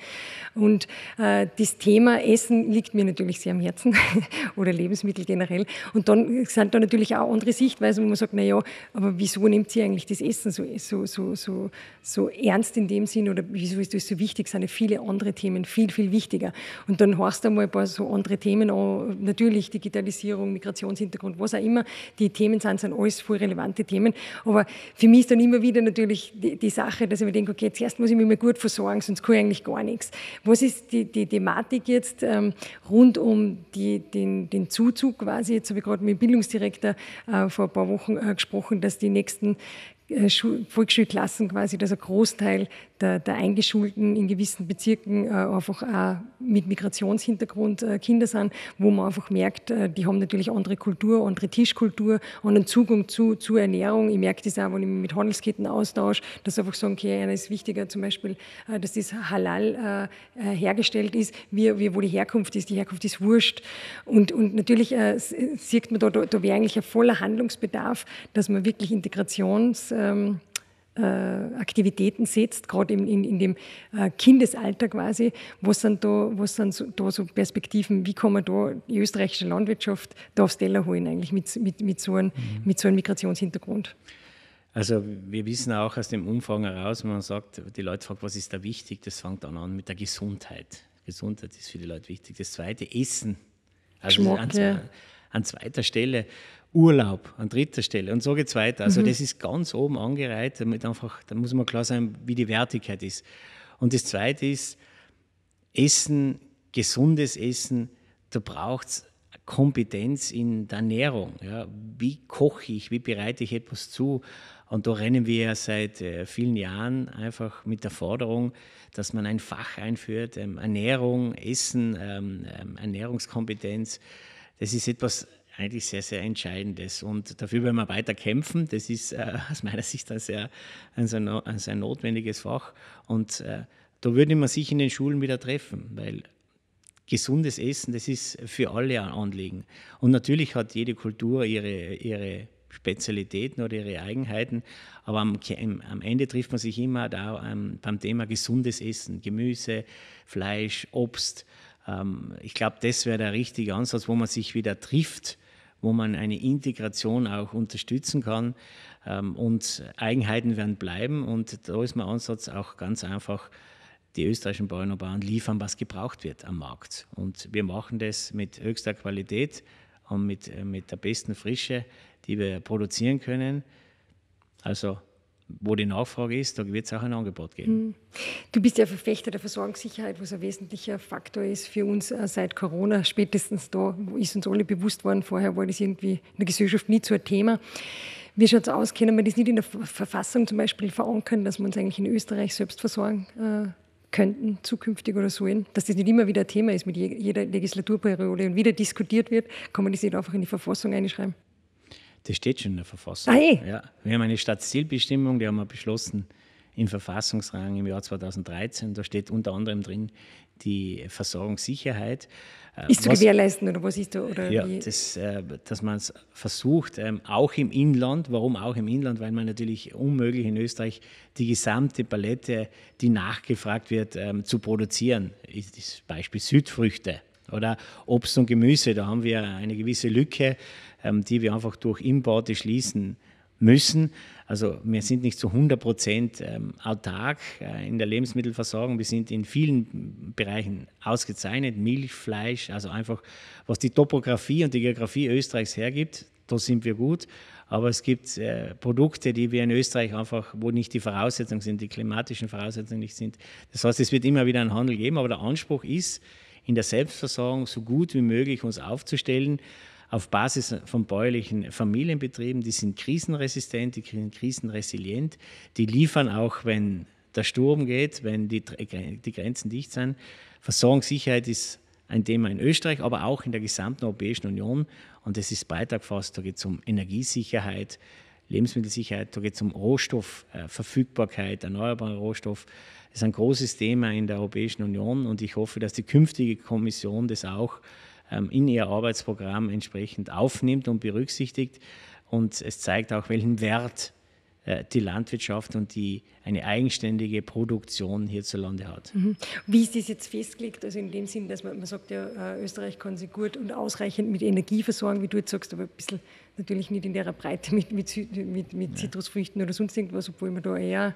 S2: Und äh, das Thema Essen liegt mir natürlich sehr am Herzen oder Lebensmittel generell. Und dann sind da natürlich auch andere Sichtweisen, wo man sagt, naja, aber wieso nimmt sie eigentlich das Essen so, so, so, so, so ernst in in dem Sinn oder wieso ist das so wichtig, sind ja viele andere Themen viel, viel wichtiger. Und dann hast du mal ein paar so andere Themen an, natürlich Digitalisierung, Migrationshintergrund, was auch immer, die Themen sind, sind alles voll relevante Themen. Aber für mich ist dann immer wieder natürlich die, die Sache, dass ich mir denke, okay, zuerst muss ich mich mal gut versorgen, sonst kann ich eigentlich gar nichts. Was ist die, die Thematik jetzt ähm, rund um die, den, den Zuzug quasi? Jetzt habe ich gerade mit dem Bildungsdirektor äh, vor ein paar Wochen äh, gesprochen, dass die nächsten äh, Volksschulklassen quasi, dass ein Großteil der, der Eingeschulten in gewissen Bezirken äh, einfach auch mit Migrationshintergrund äh, Kinder sind, wo man einfach merkt, äh, die haben natürlich andere Kultur, andere Tischkultur, einen Zugang zu, zu Ernährung. Ich merke das auch, wenn ich mich mit Handelsketten austausche, dass einfach sagen, okay, einer ist wichtiger, zum Beispiel, äh, dass das halal äh, äh, hergestellt ist, wie, wie, wo die Herkunft ist. Die Herkunft ist wurscht. Und, und natürlich sieht man da, da, da wäre eigentlich ein voller Handlungsbedarf, dass man wirklich Integrations- ähm, äh, Aktivitäten setzt, gerade in, in, in, dem äh, Kindesalter quasi, was sind, da, was sind so, da so Perspektiven, wie kann man da die österreichische Landwirtschaft da aufs Teller holen eigentlich mit, mit, mit, so einem, mhm. mit so einem Migrationshintergrund?
S1: Also wir wissen auch aus dem Umfang heraus, wenn man sagt, die Leute fragen, was ist da wichtig, das fängt dann an mit der Gesundheit. Gesundheit ist für die Leute wichtig. Das zweite, Essen. Also Schmuck, an, ja. an zweiter Stelle. Urlaub an dritter Stelle. Und so geht es weiter. Also mhm. das ist ganz oben angereiht, damit einfach, da muss man klar sein, wie die Wertigkeit ist. Und das Zweite ist, Essen, gesundes Essen, da braucht es Kompetenz in der Ernährung. Ja. Wie koche ich, wie bereite ich etwas zu? Und da rennen wir ja seit äh, vielen Jahren einfach mit der Forderung, dass man ein Fach einführt, ähm, Ernährung, Essen, ähm, ähm, Ernährungskompetenz. Das ist etwas eigentlich sehr, sehr Entscheidendes. Und dafür werden wir weiter kämpfen. Das ist äh, aus meiner Sicht ein sehr, ein sehr, ein sehr notwendiges Fach. Und äh, da würde man sich in den Schulen wieder treffen, weil gesundes Essen, das ist für alle ein Anliegen. Und natürlich hat jede Kultur ihre, ihre Spezialitäten oder ihre Eigenheiten, aber am, am Ende trifft man sich immer da um, ähm, beim Thema gesundes Essen, Gemüse, Fleisch, Obst. Ähm, ich glaube, das wäre der richtige Ansatz, wo man sich wieder trifft wo man eine Integration auch unterstützen kann. Ähm, und Eigenheiten werden bleiben. Und da ist mein Ansatz auch ganz einfach, die österreichischen Bauern und Bauern liefern, was gebraucht wird am Markt. Und wir machen das mit höchster Qualität und mit, äh, mit der besten Frische, die wir produzieren können. Also wo die Nachfrage ist, da wird es auch ein Angebot geben.
S2: Hm. Du bist ja Verfechter der Versorgungssicherheit, was ein wesentlicher Faktor ist für uns äh, seit Corona. Spätestens da ist uns alle bewusst worden. Vorher war das irgendwie in der Gesellschaft nie so ein Thema. Wie schaut es aus? Können wir das nicht in der Verfassung zum Beispiel verankern, dass wir uns eigentlich in Österreich selbst versorgen äh, könnten, zukünftig oder sollen? Dass das nicht immer wieder ein Thema ist mit jeder Legislaturperiode und wieder diskutiert wird, kann man das nicht einfach in die Verfassung einschreiben?
S1: Das steht schon in der Verfassung. Ah, eh? ja. Wir haben eine Stadtzielbestimmung, die haben wir beschlossen im Verfassungsrang im Jahr 2013. Da steht unter anderem drin die Versorgungssicherheit. Äh, ist zu gewährleisten
S2: oder was ist da? Oder ja,
S1: das, äh, dass man es versucht, ähm, auch im Inland. Warum auch im Inland? Weil man natürlich unmöglich in Österreich die gesamte Palette, die nachgefragt wird, ähm, zu produzieren. Das Beispiel Südfrüchte oder Obst und Gemüse, da haben wir eine gewisse Lücke, ähm, die wir einfach durch Importe schließen müssen. Also wir sind nicht zu 100 Prozent ähm, autark äh, in der Lebensmittelversorgung. Wir sind in vielen Bereichen ausgezeichnet. Milch, Fleisch, also einfach, was die Topografie und die Geografie Österreichs hergibt, da sind wir gut. Aber es gibt äh, Produkte, die wir in Österreich einfach, wo nicht die Voraussetzungen sind, die klimatischen Voraussetzungen nicht sind. Das heißt, es wird immer wieder einen Handel geben, aber der Anspruch ist, in der Selbstversorgung so gut wie möglich uns aufzustellen auf Basis von bäuerlichen Familienbetrieben. Die sind krisenresistent, die sind krisenresilient, die liefern auch, wenn der Sturm geht, wenn die, äh, die Grenzen dicht sind. Versorgungssicherheit ist ein Thema in Österreich, aber auch in der gesamten Europäischen Union. Und das ist breit abgefasst. Da geht es um Energiesicherheit, Lebensmittelsicherheit, da geht es um Rohstoffverfügbarkeit, äh, erneuerbare Rohstoff. Das ist ein großes Thema in der Europäischen Union und ich hoffe, dass die künftige Kommission das auch ähm, in ihr Arbeitsprogramm entsprechend aufnimmt und berücksichtigt. Und es zeigt auch, welchen Wert äh, die Landwirtschaft und die eine eigenständige Produktion hierzulande hat.
S2: Mhm. Wie ist das jetzt festgelegt? Also in dem Sinn, dass man, man sagt ja, äh, Österreich kann sich gut und ausreichend mit Energie versorgen, wie du jetzt sagst, aber ein bisschen natürlich nicht in der Breite mit, mit, mit, mit Zitrusfrüchten oder sonst irgendwas, obwohl man da eher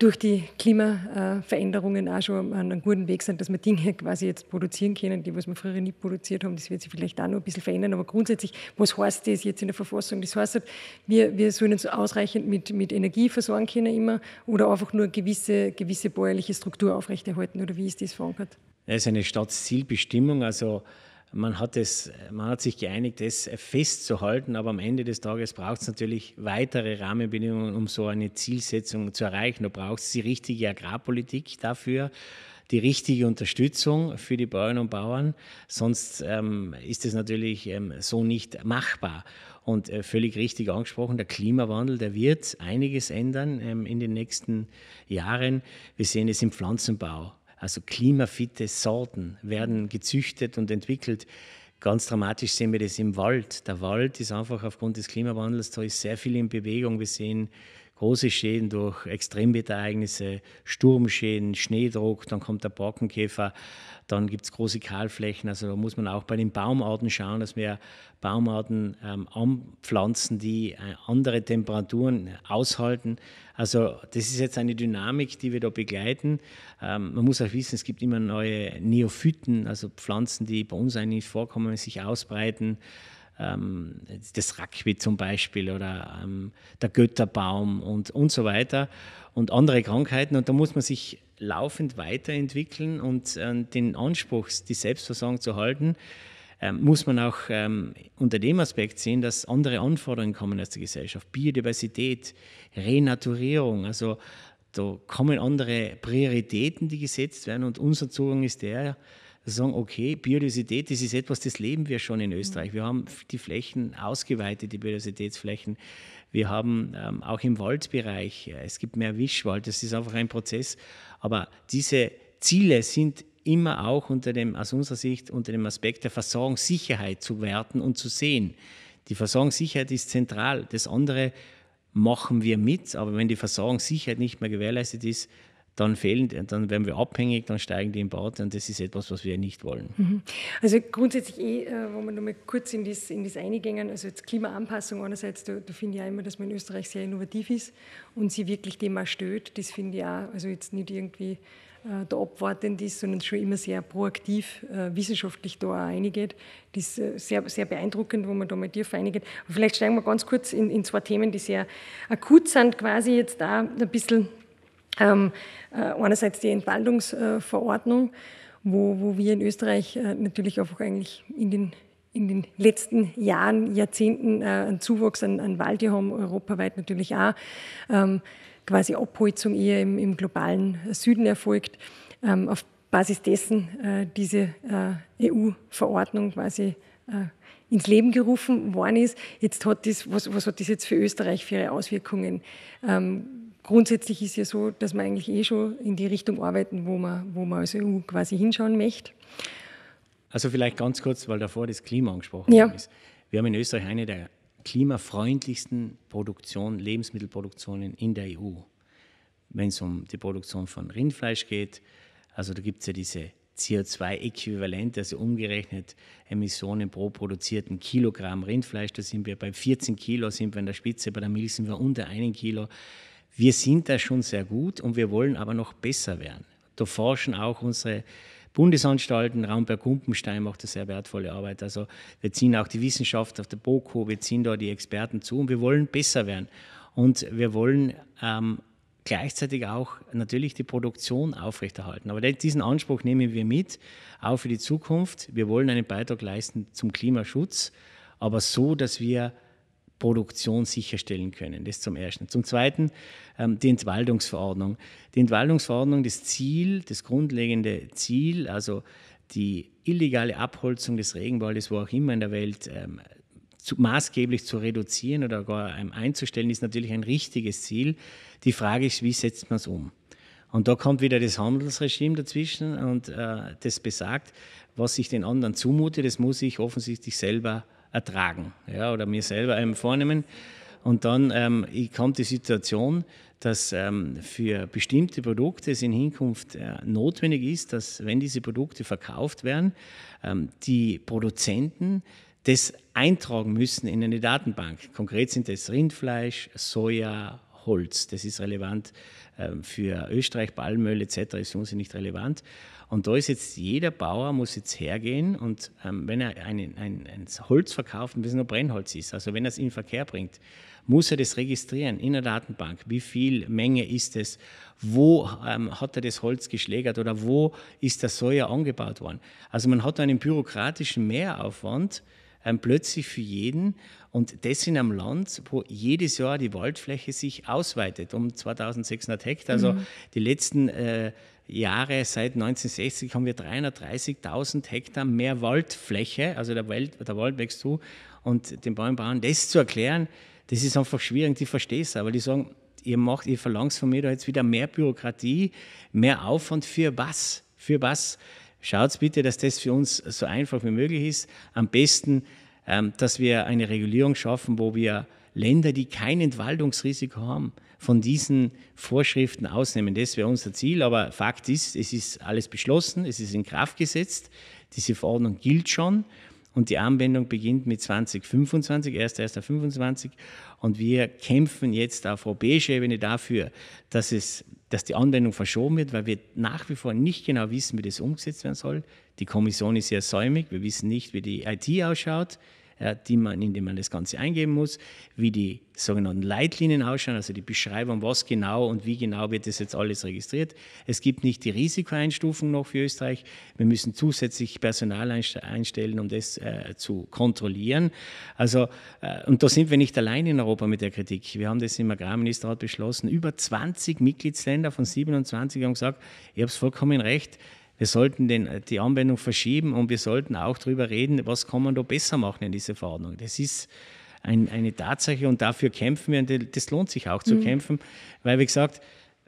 S2: durch die Klimaveränderungen auch schon an einem guten Weg sind, dass wir Dinge quasi jetzt produzieren können, die was wir früher nie produziert haben. Das wird sich vielleicht auch noch ein bisschen verändern. Aber grundsätzlich, was heißt das jetzt in der Verfassung? Das heißt, halt, wir, wir sollen uns ausreichend mit, mit Energie versorgen können immer oder einfach nur gewisse, gewisse bäuerliche Struktur aufrechterhalten. Oder wie ist das verankert?
S1: Es ist eine Stadtzielbestimmung, also man hat, es, man hat sich geeinigt, es festzuhalten, aber am Ende des Tages braucht es natürlich weitere Rahmenbedingungen, um so eine Zielsetzung zu erreichen. Da braucht es die richtige Agrarpolitik dafür, die richtige Unterstützung für die Bäuerinnen und Bauern, sonst ähm, ist es natürlich ähm, so nicht machbar. Und äh, völlig richtig angesprochen, der Klimawandel, der wird einiges ändern ähm, in den nächsten Jahren. Wir sehen es im Pflanzenbau also klimafitte Sorten werden gezüchtet und entwickelt. Ganz dramatisch sehen wir das im Wald. Der Wald ist einfach aufgrund des Klimawandels, da ist sehr viel in Bewegung. Wir sehen große Schäden durch Extremwetterereignisse, Sturmschäden, Schneedruck, dann kommt der Borkenkäfer, dann gibt es große Kahlflächen. Also da muss man auch bei den Baumarten schauen, dass wir Baumarten ähm, anpflanzen, die äh, andere Temperaturen aushalten. Also das ist jetzt eine Dynamik, die wir da begleiten. Ähm, man muss auch wissen, es gibt immer neue Neophyten, also Pflanzen, die bei uns eigentlich vorkommen, sich ausbreiten ähm, das Rakwi zum Beispiel oder ähm, der Götterbaum und, und so weiter und andere Krankheiten. Und da muss man sich laufend weiterentwickeln und äh, den Anspruch, die Selbstversorgung zu halten, ähm, muss man auch ähm, unter dem Aspekt sehen, dass andere Anforderungen kommen aus der Gesellschaft. Biodiversität, Renaturierung, also da kommen andere Prioritäten, die gesetzt werden und unser Zugang ist der, sagen, okay, Biodiversität, das ist etwas, das leben wir schon in Österreich. Wir haben die Flächen ausgeweitet, die Biodiversitätsflächen. Wir haben ähm, auch im Waldbereich, äh, es gibt mehr Wischwald, das ist einfach ein Prozess. Aber diese Ziele sind immer auch unter dem, aus unserer Sicht unter dem Aspekt der Versorgungssicherheit zu werten und zu sehen. Die Versorgungssicherheit ist zentral. Das andere machen wir mit, aber wenn die Versorgungssicherheit nicht mehr gewährleistet ist, dann fehlen, dann werden wir abhängig, dann steigen die im Bad und das ist etwas, was wir nicht wollen.
S2: Mhm. Also grundsätzlich, eh, äh, wenn wir nochmal kurz in das, in das eingängen, also jetzt Klimaanpassung einerseits, da, da finde ich auch immer, dass man in Österreich sehr innovativ ist und sie wirklich dem auch stört, das finde ich auch, also jetzt nicht irgendwie äh, da abwartend ist, sondern schon immer sehr proaktiv äh, wissenschaftlich da auch eingeht. Das ist äh, sehr, sehr beeindruckend, wo man da mal tief eingeht. vielleicht steigen wir ganz kurz in, in zwei Themen, die sehr akut sind, quasi jetzt da ein bisschen ähm, äh, einerseits die Entwaldungsverordnung, wo, wo wir in Österreich äh, natürlich auch eigentlich in den in den letzten Jahren, Jahrzehnten äh, einen Zuwachs an, an Wald. haben europaweit natürlich auch ähm, quasi Abholzung eher im, im globalen Süden erfolgt. Ähm, auf Basis dessen äh, diese äh, EU-Verordnung quasi äh, ins Leben gerufen worden ist. Jetzt hat das, was, was hat das jetzt für Österreich für ihre Auswirkungen? Ähm, grundsätzlich ist ja so, dass man eigentlich eh schon in die Richtung arbeiten, wo man, wo man als EU quasi hinschauen möchte.
S1: Also vielleicht ganz kurz, weil davor das Klima angesprochen ja. ist. Wir haben in Österreich eine der klimafreundlichsten Produktion, Lebensmittelproduktionen in der EU. Wenn es um die Produktion von Rindfleisch geht, also da gibt es ja diese co 2 äquivalente also umgerechnet Emissionen pro produzierten Kilogramm Rindfleisch, da sind wir bei 14 Kilo, sind wir an der Spitze, bei der Milch sind wir unter einem Kilo wir sind da schon sehr gut und wir wollen aber noch besser werden. Da forschen auch unsere Bundesanstalten, Raumberg-Humpenstein macht eine sehr wertvolle Arbeit. Also wir ziehen auch die Wissenschaft auf der BOKO, wir ziehen da die Experten zu und wir wollen besser werden. Und wir wollen ähm, gleichzeitig auch natürlich die Produktion aufrechterhalten. Aber diesen Anspruch nehmen wir mit, auch für die Zukunft. Wir wollen einen Beitrag leisten zum Klimaschutz, aber so, dass wir Produktion sicherstellen können. Das zum Ersten. Zum Zweiten ähm, die Entwaldungsverordnung. Die Entwaldungsverordnung, das Ziel, das grundlegende Ziel, also die illegale Abholzung des Regenwaldes, wo auch immer in der Welt, ähm, zu, maßgeblich zu reduzieren oder gar ähm, einzustellen, ist natürlich ein richtiges Ziel. Die Frage ist, wie setzt man es um? Und da kommt wieder das Handelsregime dazwischen und äh, das besagt, was ich den anderen zumute, das muss ich offensichtlich selber ertragen ja, oder mir selber einem vornehmen. Und dann ähm, kommt die Situation, dass ähm, für bestimmte Produkte es in Hinkunft äh, notwendig ist, dass, wenn diese Produkte verkauft werden, ähm, die Produzenten das eintragen müssen in eine Datenbank. Konkret sind das Rindfleisch, Soja, Holz. Das ist relevant ähm, für Österreich, Palmöl etc. ist für uns nicht relevant. Und da ist jetzt jeder Bauer muss jetzt hergehen und ähm, wenn er einen, ein, ein Holz verkauft, wenn es nur Brennholz ist, also wenn er es in den Verkehr bringt, muss er das registrieren in der Datenbank. Wie viel Menge ist es? Wo ähm, hat er das Holz geschlägert oder wo ist das Soja angebaut worden? Also man hat einen bürokratischen Mehraufwand ähm, plötzlich für jeden und das in einem Land, wo jedes Jahr die Waldfläche sich ausweitet um 2600 Hektar. Also mhm. die letzten äh, Jahre seit 1960 haben wir 330.000 Hektar mehr Waldfläche, also der Wald, der Wald wächst zu und den Bäumen bauen. Das zu erklären, das ist einfach schwierig, die verstehe es, aber die sagen, ihr macht, ihr verlangt von mir da jetzt wieder mehr Bürokratie, mehr Aufwand für was? Für was? Schaut bitte, dass das für uns so einfach wie möglich ist. Am besten, ähm, dass wir eine Regulierung schaffen, wo wir Länder, die kein Entwaldungsrisiko haben, von diesen Vorschriften ausnehmen. Das wäre unser Ziel. Aber Fakt ist, es ist alles beschlossen, es ist in Kraft gesetzt. Diese Verordnung gilt schon und die Anwendung beginnt mit 2025, 1.1.25 und wir kämpfen jetzt auf europäischer Ebene dafür, dass, es, dass die Anwendung verschoben wird, weil wir nach wie vor nicht genau wissen, wie das umgesetzt werden soll. Die Kommission ist sehr säumig, wir wissen nicht, wie die IT ausschaut, die man, in dem man das Ganze eingeben muss, wie die sogenannten Leitlinien ausschauen, also die Beschreibung, was genau und wie genau wird das jetzt alles registriert. Es gibt nicht die Risikoeinstufung noch für Österreich. Wir müssen zusätzlich Personal einstellen, um das äh, zu kontrollieren. Also, äh, und da sind wir nicht allein in Europa mit der Kritik. Wir haben das im Agrarministerrat beschlossen. Über 20 Mitgliedsländer von 27 haben gesagt, ihr habt vollkommen recht, wir sollten den, äh, die Anwendung verschieben und wir sollten auch darüber reden, was kann man da besser machen in dieser Verordnung. Das ist ein, eine Tatsache und dafür kämpfen wir und das lohnt sich auch zu mhm. kämpfen, weil wie gesagt,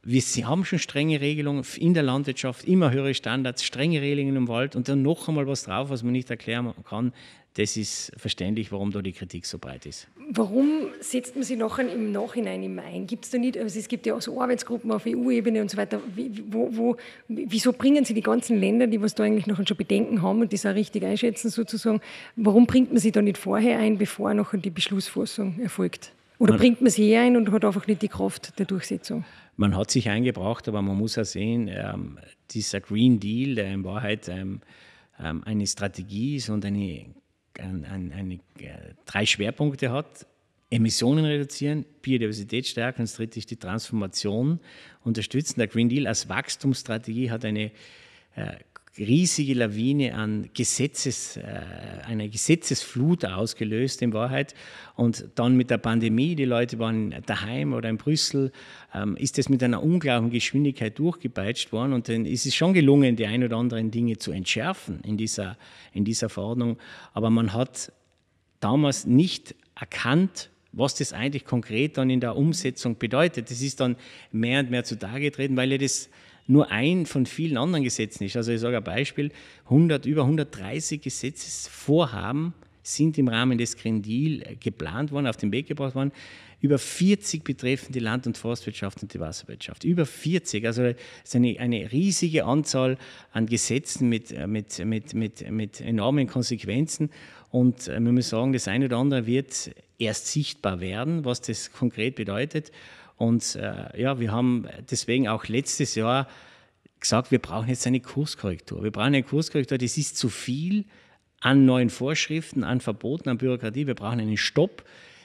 S1: wir Sie haben schon strenge Regelungen in der Landwirtschaft, immer höhere Standards, strenge Regelungen im Wald und dann noch einmal was drauf, was man nicht erklären kann. Das ist verständlich, warum da die Kritik so breit ist.
S2: Warum setzt man sie nachher im Nachhinein immer ein? Gibt es da nicht, also es gibt ja auch so Arbeitsgruppen auf EU-Ebene und so weiter. Wo, wo, wieso bringen Sie die ganzen Länder, die was da eigentlich noch schon Bedenken haben und das auch richtig einschätzen sozusagen, warum bringt man sie da nicht vorher ein, bevor nachher die Beschlussfassung erfolgt? Oder man bringt man sie eh ein und hat einfach nicht die Kraft der Durchsetzung?
S1: Man hat sich eingebracht, aber man muss ja sehen, ähm, dieser Green Deal, der in Wahrheit ähm, ähm eine Strategie ist und eine ein, ein, eine, äh, drei Schwerpunkte hat. Emissionen reduzieren, Biodiversität stärken und das dritte ist die Transformation unterstützen. Der Green Deal als Wachstumsstrategie hat eine äh, riesige Lawine an Gesetzes, äh, einer Gesetzesflut ausgelöst in Wahrheit. Und dann mit der Pandemie, die Leute waren daheim oder in Brüssel, ähm, ist das mit einer unglaublichen Geschwindigkeit durchgepeitscht worden. Und dann ist es schon gelungen, die ein oder anderen Dinge zu entschärfen in dieser, in dieser Verordnung. Aber man hat damals nicht erkannt, was das eigentlich konkret dann in der Umsetzung bedeutet. Das ist dann mehr und mehr zutage getreten, weil ja das nur ein von vielen anderen Gesetzen ist. Also ich sage ein Beispiel, 100, über 130 Gesetzesvorhaben sind im Rahmen des Green Deal äh, geplant worden, auf den Weg gebracht worden. Über 40 betreffen die Land- und Forstwirtschaft und die Wasserwirtschaft. Über 40, also es ist eine, eine riesige Anzahl an Gesetzen mit, äh, mit, mit, mit, mit enormen Konsequenzen. Und äh, man muss sagen, das eine oder andere wird erst sichtbar werden, was das konkret bedeutet. Und äh, ja, wir haben deswegen auch letztes Jahr gesagt, wir brauchen jetzt eine Kurskorrektur. Wir brauchen eine Kurskorrektur, das ist zu viel an neuen Vorschriften, an Verboten, an Bürokratie. Wir brauchen einen Stopp.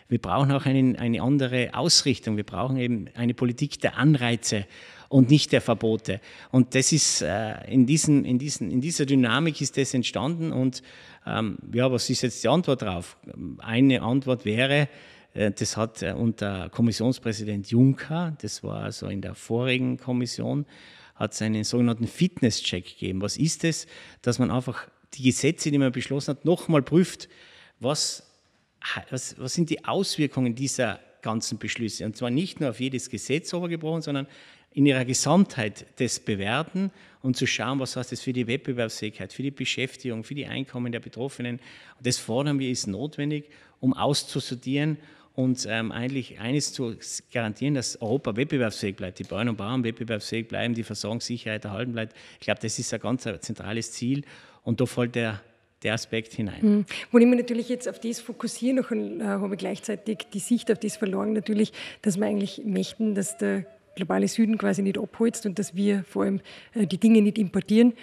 S1: Wir brauchen auch einen, eine andere Ausrichtung. Wir brauchen eben eine Politik der Anreize und nicht der Verbote. Und das ist äh, in, diesem, in, diesen, in dieser Dynamik ist das entstanden. Und ähm, ja, was ist jetzt die Antwort darauf? Eine Antwort wäre, äh, das hat äh, unter Kommissionspräsident Juncker, das war also in der vorigen Kommission, hat es einen sogenannten Fitness-Check gegeben. Was ist es, das? dass man einfach die Gesetze, die man beschlossen hat, nochmal prüft, was, was, was sind die Auswirkungen dieser ganzen Beschlüsse? Und zwar nicht nur auf jedes Gesetz übergebrochen, sondern in ihrer Gesamtheit das bewerten und zu schauen, was heißt das für die Wettbewerbsfähigkeit, für die Beschäftigung, für die Einkommen der Betroffenen. Und das fordern wir, ist notwendig, um auszusortieren und ähm, eigentlich eines zu garantieren, dass Europa wettbewerbsfähig bleibt, die Bäuerinnen und Bauern wettbewerbsfähig bleiben, die Versorgungssicherheit erhalten bleibt. Ich glaube, das ist ein ganz zentrales Ziel und da fällt der der Aspekt hinein.
S2: Mhm. Wo ich mich natürlich jetzt auf das fokussiere, noch äh, habe ich gleichzeitig die Sicht auf das verloren, natürlich, dass wir eigentlich möchten, dass der globale Süden quasi nicht abholzt und dass wir vor allem äh, die Dinge nicht importieren.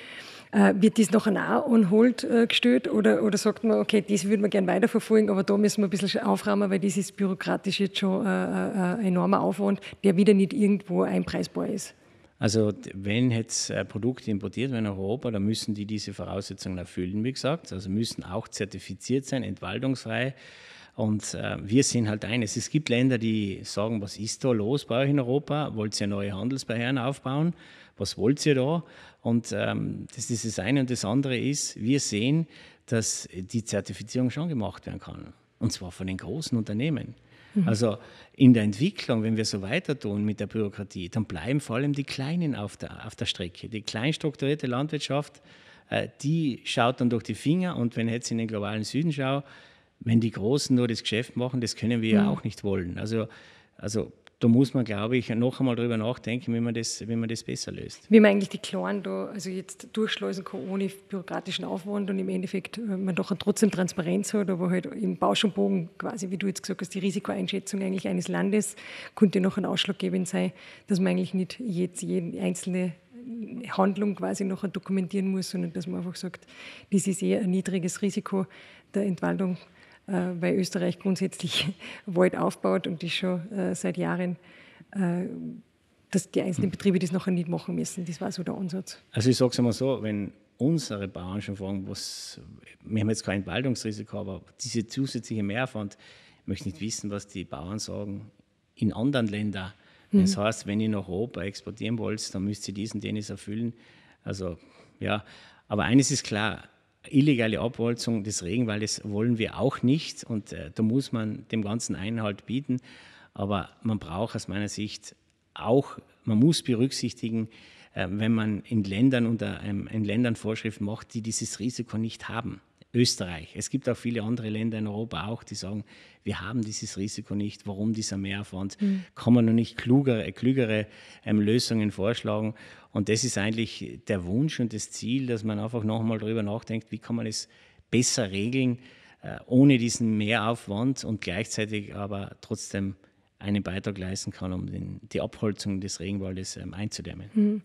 S2: Äh, wird das nachher auch on hold äh, gestellt oder, oder sagt man, okay, das würden wir gerne weiterverfolgen, aber da müssen wir ein bisschen aufräumen, weil das ist bürokratisch jetzt schon ein äh, enormer Aufwand, der wieder nicht irgendwo einpreisbar ist?
S1: Also wenn jetzt Produkte importiert werden in Europa, dann müssen die diese Voraussetzungen erfüllen, wie gesagt. Also müssen auch zertifiziert sein, entwaldungsfrei. Und äh, wir sind halt eines. Es gibt Länder, die sagen, was ist da los bei euch in Europa? Wollt ihr neue Handelsbarrieren aufbauen? Was wollt ihr da? Und ähm, das ist das eine. Und das andere ist, wir sehen, dass die Zertifizierung schon gemacht werden kann. Und zwar von den großen Unternehmen. Mhm. Also in der Entwicklung, wenn wir so weiter tun mit der Bürokratie, dann bleiben vor allem die Kleinen auf der, auf der Strecke. Die kleinstrukturierte Landwirtschaft, äh, die schaut dann durch die Finger. Und wenn ich jetzt in den globalen Süden schaue, wenn die Großen nur das Geschäft machen, das können wir mhm. ja auch nicht wollen. Also, also da muss man, glaube ich, noch einmal darüber nachdenken, wie man das, wie man das besser löst.
S2: Wie man eigentlich die Kleinen da also jetzt durchschleusen kann ohne bürokratischen Aufwand und im Endeffekt äh, man doch trotzdem Transparenz hat, aber halt im Bausch und Bogen quasi, wie du jetzt gesagt hast, die Risikoeinschätzung eigentlich eines Landes könnte noch ein ausschlaggebend sein, dass man eigentlich nicht jetzt jeden einzelne Handlung quasi noch dokumentieren muss, sondern dass man einfach sagt, das ist eher ein niedriges Risiko der Entwaldung äh, weil Österreich grundsätzlich Wald aufbaut und das schon äh, seit Jahren äh, dass die einzelnen hm. Betriebe das nachher nicht machen müssen. Das war so der Ansatz.
S1: Also ich sage es einmal so, wenn unsere Bauern schon fragen, was, wir haben jetzt kein Entwaldungsrisiko, aber diese zusätzliche Mehrfond, ich möchte nicht wissen, was die Bauern sagen in anderen Ländern. Hm. Das heißt, wenn ihr nach Europa exportieren wollt, dann müsst ihr diesen, den erfüllen. Also ja, aber eines ist klar, illegale Abholzung des Regenwaldes wollen wir auch nicht und äh, da muss man dem Ganzen Einhalt bieten. Aber man braucht aus meiner Sicht auch, man muss berücksichtigen, äh, wenn man in Ländern unter ähm, in Ländern Vorschriften macht, die dieses Risiko nicht haben. Österreich. Es gibt auch viele andere Länder in Europa auch, die sagen, wir haben dieses Risiko nicht, warum dieser Mehraufwand? Mhm. Kann man noch nicht klugere, klügere ähm, Lösungen vorschlagen? Und das ist eigentlich der Wunsch und das Ziel, dass man einfach nochmal darüber nachdenkt, wie kann man es besser regeln, äh, ohne diesen Mehraufwand und gleichzeitig aber trotzdem einen Beitrag leisten kann, um den, die Abholzung des Regenwaldes ähm, einzudämmen.
S2: Mhm.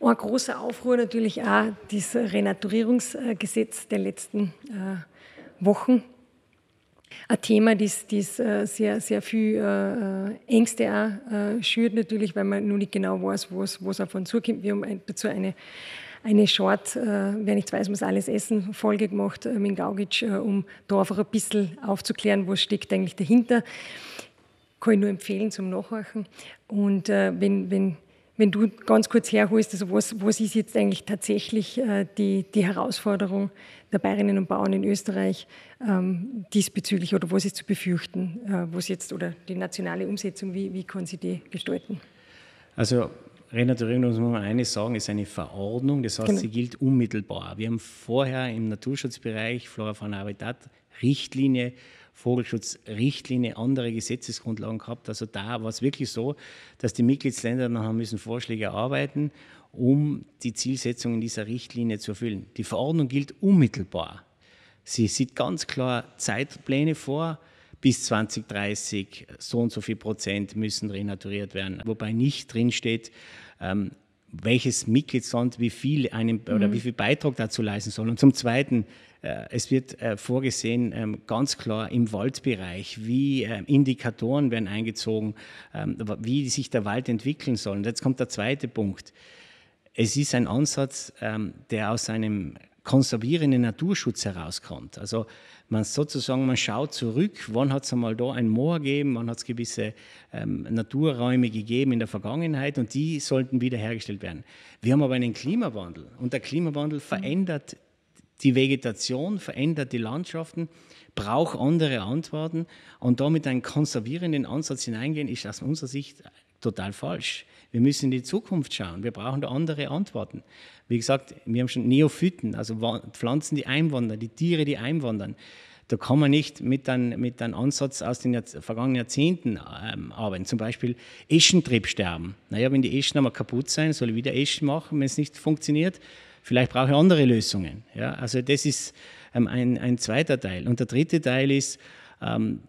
S2: Ein großer Aufruhr natürlich auch das Renaturierungsgesetz der letzten äh, Wochen. Ein Thema, das, das äh, sehr, sehr viel äh, äh, Ängste auch, schürt natürlich, weil man nur nicht genau weiß, wo es auf uns zukommt. Wir haben dazu eine eine Short, wer nichts weiß, muss alles essen, Folge gemacht mit Gaugic, um da einfach ein bisschen aufzuklären, was steckt eigentlich dahinter kann ich nur empfehlen zum Nachhorchen. Und äh, wenn, wenn, wenn du ganz kurz herholst, also was, was ist jetzt eigentlich tatsächlich äh, die, die Herausforderung der Bayerinnen und Bauern in Österreich ähm, diesbezüglich oder was ist zu befürchten? Äh, was jetzt oder die nationale Umsetzung, wie, wie kann sie die gestalten?
S1: Also Renaturierung, muss man eines sagen, ist eine Verordnung, das heißt, genau. sie gilt unmittelbar. Wir haben vorher im Naturschutzbereich Flora, von Habitat Richtlinie Vogelschutzrichtlinie andere Gesetzesgrundlagen gehabt. Also da war es wirklich so, dass die Mitgliedsländer dann haben müssen Vorschläge erarbeiten, um die Zielsetzungen dieser Richtlinie zu erfüllen. Die Verordnung gilt unmittelbar. Sie sieht ganz klar Zeitpläne vor, bis 2030 so und so viel Prozent müssen renaturiert werden, wobei nicht drinsteht, ähm, welches Mitgliedsland wie viel einem mhm. oder wie viel Beitrag dazu leisten soll. Und zum Zweiten, äh, es wird äh, vorgesehen, ähm, ganz klar im Waldbereich, wie äh, Indikatoren werden eingezogen, ähm, wie sich der Wald entwickeln soll. Und jetzt kommt der zweite Punkt. Es ist ein Ansatz, ähm, der aus einem konservierenden Naturschutz herauskommt. Also man sozusagen, man schaut zurück, wann hat es einmal da ein Moor gegeben, wann hat es gewisse ähm, Naturräume gegeben in der Vergangenheit und die sollten wiederhergestellt werden. Wir haben aber einen Klimawandel und der Klimawandel mhm. verändert die Vegetation, verändert die Landschaften, braucht andere Antworten und damit einen konservierenden Ansatz hineingehen, ist aus unserer Sicht total falsch. Wir müssen in die Zukunft schauen. Wir brauchen da andere Antworten. Wie gesagt, wir haben schon Neophyten, also Pflanzen, die einwandern, die Tiere, die einwandern. Da kann man nicht mit einem, mit einem Ansatz aus den Jahrze vergangenen Jahrzehnten ähm, arbeiten. Zum Beispiel Eschentrieb sterben. Naja, wenn die Eschen einmal kaputt sein, soll ich wieder Eschen machen, wenn es nicht funktioniert. Vielleicht brauche ich andere Lösungen. Ja? Also das ist ähm, ein, ein zweiter Teil. Und der dritte Teil ist, ähm,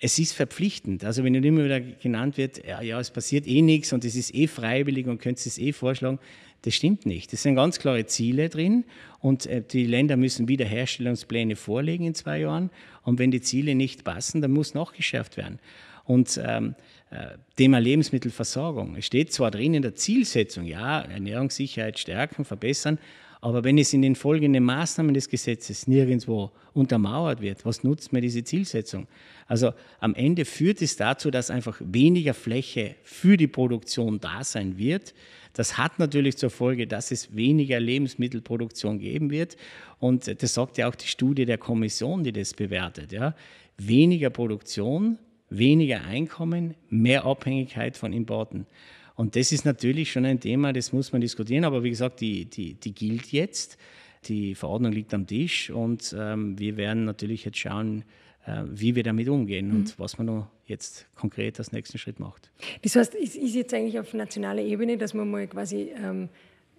S1: es ist verpflichtend. Also wenn immer wieder genannt wird, ja, ja, es passiert eh nichts und es ist eh freiwillig und könntest es eh vorschlagen, das stimmt nicht. Es sind ganz klare Ziele drin und äh, die Länder müssen Wiederherstellungspläne vorlegen in zwei Jahren. Und wenn die Ziele nicht passen, dann muss noch geschärft werden. Und ähm, äh, Thema Lebensmittelversorgung. Es steht zwar drin in der Zielsetzung, ja, Ernährungssicherheit stärken, verbessern, aber wenn es in den folgenden Maßnahmen des Gesetzes nirgendwo untermauert wird, was nutzt mir diese Zielsetzung? Also am Ende führt es dazu, dass einfach weniger Fläche für die Produktion da sein wird. Das hat natürlich zur Folge, dass es weniger Lebensmittelproduktion geben wird. Und das sagt ja auch die Studie der Kommission, die das bewertet. Ja. Weniger Produktion weniger Einkommen, mehr Abhängigkeit von Importen. Und das ist natürlich schon ein Thema, das muss man diskutieren. Aber wie gesagt, die, die, die gilt jetzt. Die Verordnung liegt am Tisch und ähm, wir werden natürlich jetzt schauen, äh, wie wir damit umgehen mhm. und was man noch jetzt konkret als nächsten Schritt macht.
S2: Das heißt, es ist jetzt eigentlich auf nationaler Ebene, dass man mal quasi ähm,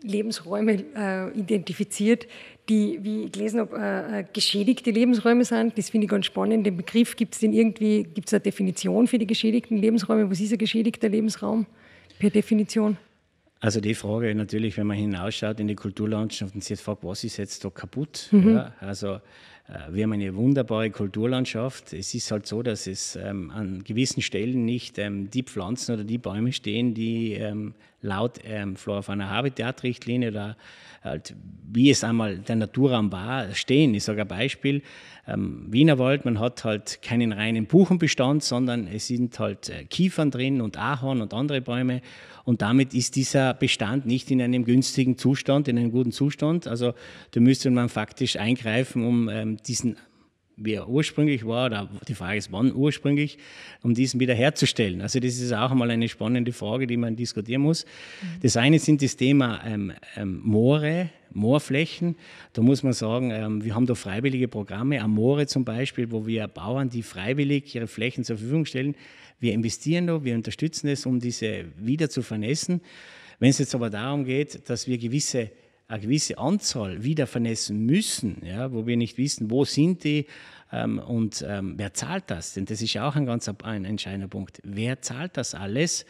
S2: Lebensräume äh, identifiziert, die, wie ich gelesen habe, äh, äh, geschädigte Lebensräume sind. Das finde ich ganz spannend. Den Begriff gibt es denn irgendwie, gibt es eine Definition für die geschädigten Lebensräume? Was ist ein geschädigter Lebensraum per Definition?
S1: Also die Frage natürlich, wenn man hinausschaut in die Kulturlandschaft und sich jetzt fragt, was ist jetzt da kaputt? Mhm. Ja, also äh, wir haben eine wunderbare Kulturlandschaft. Es ist halt so, dass es ähm, an gewissen Stellen nicht ähm, die Pflanzen oder die Bäume stehen, die ähm, laut ähm, Flora van Habitat-Richtlinie oder halt, wie es einmal der Naturraum war, stehen. Ich sage ein Beispiel, ähm, Wienerwald, man hat halt keinen reinen Buchenbestand, sondern es sind halt äh, Kiefern drin und Ahorn und andere Bäume und damit ist dieser Bestand nicht in einem günstigen Zustand, in einem guten Zustand. Also da müsste man faktisch eingreifen, um ähm, diesen wie er ursprünglich war, oder die Frage ist, wann ursprünglich, um diesen wiederherzustellen. Also das ist auch mal eine spannende Frage, die man diskutieren muss. Mhm. Das eine sind das Thema ähm, ähm, Moore, Moorflächen. Da muss man sagen, ähm, wir haben da freiwillige Programme, am Moore zum Beispiel, wo wir Bauern, die freiwillig ihre Flächen zur Verfügung stellen, wir investieren da, wir unterstützen es, um diese wieder zu vernässen. Wenn es jetzt aber darum geht, dass wir gewisse eine gewisse Anzahl wieder vernässen müssen, ja, wo wir nicht wissen, wo sind die ähm, und ähm, wer zahlt das? Denn das ist ja auch ein ganz ein entscheidender Punkt. Wer zahlt das alles?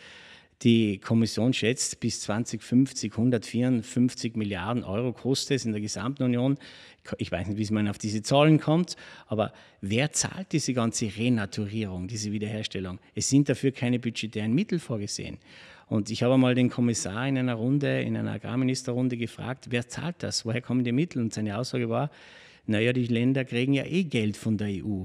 S1: Die Kommission schätzt, bis 2050 154 Milliarden Euro kostet es in der gesamten Union. Ich weiß nicht, wie man auf diese Zahlen kommt, aber wer zahlt diese ganze Renaturierung, diese Wiederherstellung? Es sind dafür keine budgetären Mittel vorgesehen. Und ich habe einmal den Kommissar in einer Runde, in einer Agrarministerrunde gefragt, wer zahlt das? Woher kommen die Mittel? Und seine Aussage war, naja, die Länder kriegen ja eh Geld von der EU.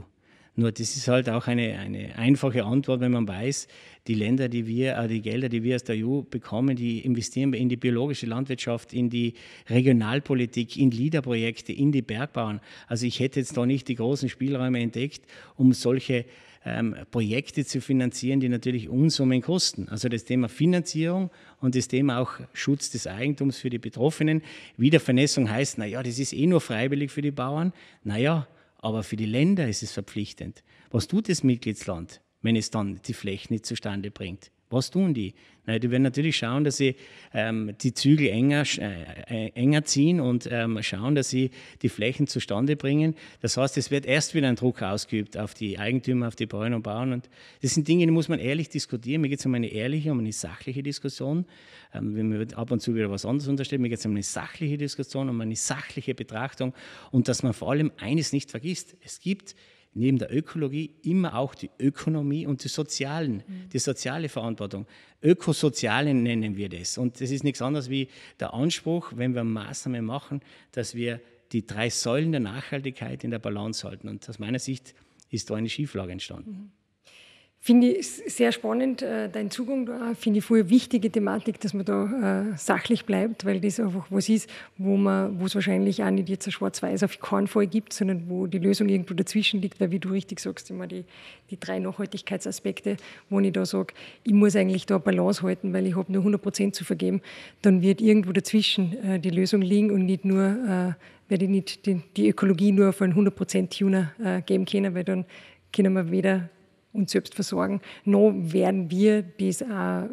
S1: Nur das ist halt auch eine, eine einfache Antwort, wenn man weiß, die Länder, die wir, äh, die Gelder, die wir aus der EU bekommen, die investieren wir in die biologische Landwirtschaft, in die Regionalpolitik, in LIDA-Projekte, in die Bergbauern. Also ich hätte jetzt da nicht die großen Spielräume entdeckt, um solche ähm, Projekte zu finanzieren, die natürlich Unsummen kosten. Also das Thema Finanzierung und das Thema auch Schutz des Eigentums für die Betroffenen. Wiedervernässung heißt, naja, das ist eh nur freiwillig für die Bauern. Naja, aber für die Länder ist es verpflichtend. Was tut das Mitgliedsland, wenn es dann die Flächen nicht zustande bringt? Was tun die? Na, die werden natürlich schauen, dass sie ähm, die Zügel enger, äh, äh, enger ziehen und ähm, schauen, dass sie die Flächen zustande bringen. Das heißt, es wird erst wieder ein Druck ausgeübt auf die Eigentümer, auf die Bäuerinnen und Bauern. Und das sind Dinge, die muss man ehrlich diskutieren. Mir geht es um eine ehrliche, um eine sachliche Diskussion. Ähm, wenn man ab und zu wieder was anderes unterstellt, mir geht es um eine sachliche Diskussion, um eine sachliche Betrachtung und dass man vor allem eines nicht vergisst. Es gibt neben der Ökologie immer auch die Ökonomie und die sozialen, mhm. die soziale Verantwortung. Ökosoziale nennen wir das. Und das ist nichts anderes wie der Anspruch, wenn wir Maßnahmen machen, dass wir die drei Säulen der Nachhaltigkeit in der Balance halten. Und aus meiner Sicht ist da eine Schieflage entstanden.
S2: Mhm finde ich sehr spannend, äh, dein Zugang da, finde ich voll wichtige Thematik, dass man da äh, sachlich bleibt, weil das einfach was ist, wo man, wo es wahrscheinlich auch nicht jetzt ein Schwarz-Weiß auf keinen Fall gibt, sondern wo die Lösung irgendwo dazwischen liegt, weil wie du richtig sagst, immer die, die drei Nachhaltigkeitsaspekte, wo ich da sage, ich muss eigentlich da Balance halten, weil ich habe nur 100 Prozent zu vergeben, dann wird irgendwo dazwischen äh, die Lösung liegen und nicht nur, werde ich nicht die, die, Ökologie nur auf einen 100 Prozent Tuner geben können, weil dann können wir weder uns selbst versorgen, noch werden wir bis auch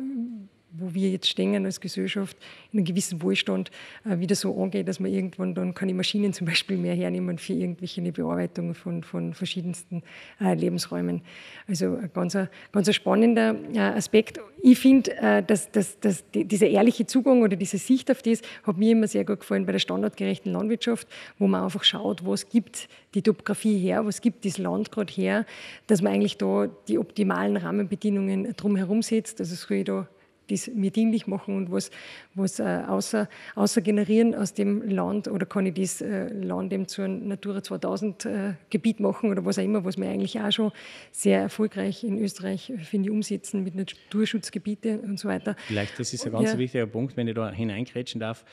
S2: wo wir jetzt stehen als Gesellschaft, in einem gewissen Wohlstand, äh, wieder so angeht, dass man irgendwann dann keine Maschinen zum Beispiel mehr hernehmen für irgendwelche Bearbeitungen von, von verschiedensten äh, Lebensräumen. Also ein ganz, ganz spannender äh, Aspekt. Ich finde, dass, dass, dass dieser ehrliche Zugang oder diese Sicht auf das hat mir immer sehr gut gefallen bei der standardgerechten Landwirtschaft, wo man einfach schaut, was gibt die Topografie her, was gibt das Land gerade her, dass man eigentlich da die optimalen Rahmenbedingungen drumherum setzt. Also soll ich da die mir dienlich machen und was, was äh, außer, außer generieren aus dem Land oder kann ich das äh, Land eben zu einem Natura 2000 äh, Gebiet machen oder was auch immer, was wir eigentlich auch schon sehr erfolgreich in Österreich, äh, finde ich, umsetzen mit Naturschutzgebieten und so weiter. Vielleicht,
S1: das ist ein ganz ja. wichtiger Punkt, wenn ich da hineingrätschen darf.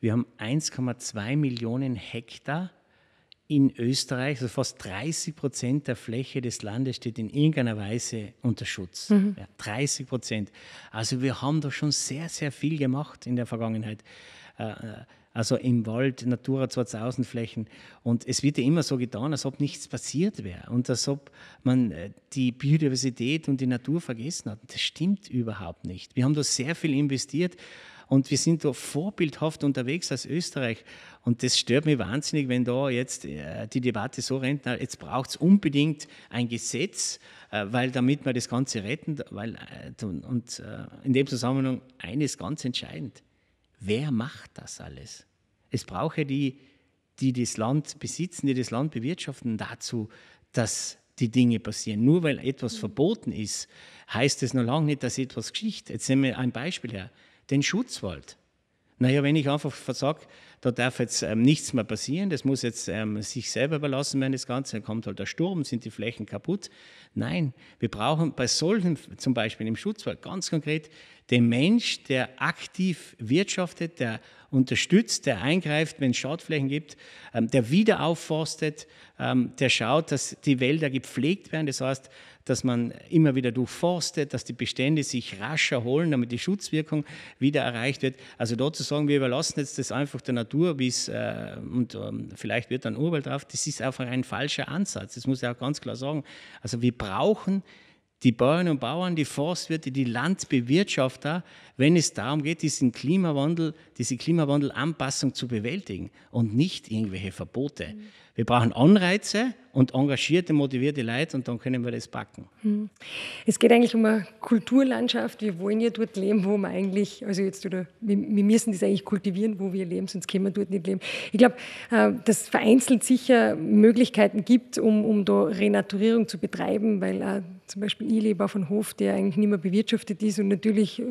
S1: Wir haben 1,2 Millionen Hektar in Österreich, also fast 30 Prozent der Fläche des Landes steht in irgendeiner Weise unter Schutz. Mhm. Ja, 30 Prozent. Also wir haben da schon sehr, sehr viel gemacht in der Vergangenheit. Äh, äh, also im Wald, Natura 2000 Flächen. Und es wird ja immer so getan, als ob nichts passiert wäre und als ob man äh, die Biodiversität und die Natur vergessen hat. Das stimmt überhaupt nicht. Wir haben da sehr viel investiert. Und wir sind da vorbildhaft unterwegs als Österreich. Und das stört mich wahnsinnig, wenn da jetzt äh, die Debatte so rennt, jetzt braucht es unbedingt ein Gesetz, äh, weil damit wir das Ganze retten. Weil, äh, und in dem Zusammenhang eines ganz entscheidend. Wer macht das alles? Es brauche die, die das Land besitzen, die das Land bewirtschaften, dazu, dass die Dinge passieren. Nur weil etwas mhm. verboten ist, heißt es noch lange nicht, dass etwas geschieht. Jetzt nehmen wir ein Beispiel her den Schutzwald. Naja, wenn ich einfach sage, da darf jetzt ähm, nichts mehr passieren, das muss jetzt ähm, sich selber überlassen werden, das Ganze, dann kommt halt der Sturm, sind die Flächen kaputt. Nein, wir brauchen bei solchen, zum Beispiel im Schutzwald, ganz konkret den Mensch, der aktiv wirtschaftet, der unterstützt, der eingreift, wenn es Schadflächen gibt, ähm, der wieder aufforstet, ähm, der schaut, dass die Wälder gepflegt werden. Das heißt, dass man immer wieder durchforstet, dass die Bestände sich rasch erholen, damit die Schutzwirkung wieder erreicht wird. Also dort zu sagen, wir überlassen jetzt das einfach der Natur, bis äh, und ähm, vielleicht wird dann Urwald drauf, das ist einfach ein falscher Ansatz. Das muss ich auch ganz klar sagen. Also wir brauchen die Bäuerinnen und Bauern, die Forstwirte, die Landbewirtschafter, wenn es darum geht, diesen Klimawandel, diese Klimawandelanpassung zu bewältigen und nicht irgendwelche Verbote. Mhm. Wir brauchen Anreize und engagierte, motivierte Leute und dann können wir das
S2: packen. Hm. Es geht eigentlich um eine Kulturlandschaft. Wir wollen ja dort leben, wo wir eigentlich, also jetzt, oder wir, müssen das eigentlich kultivieren, wo wir leben, sonst können wir dort nicht leben. Ich glaube, äh, dass es vereinzelt sicher Möglichkeiten gibt, um, um da Renaturierung zu betreiben, weil auch äh, zum Beispiel ich lebe auf einem Hof, der eigentlich nicht mehr bewirtschaftet ist und natürlich äh,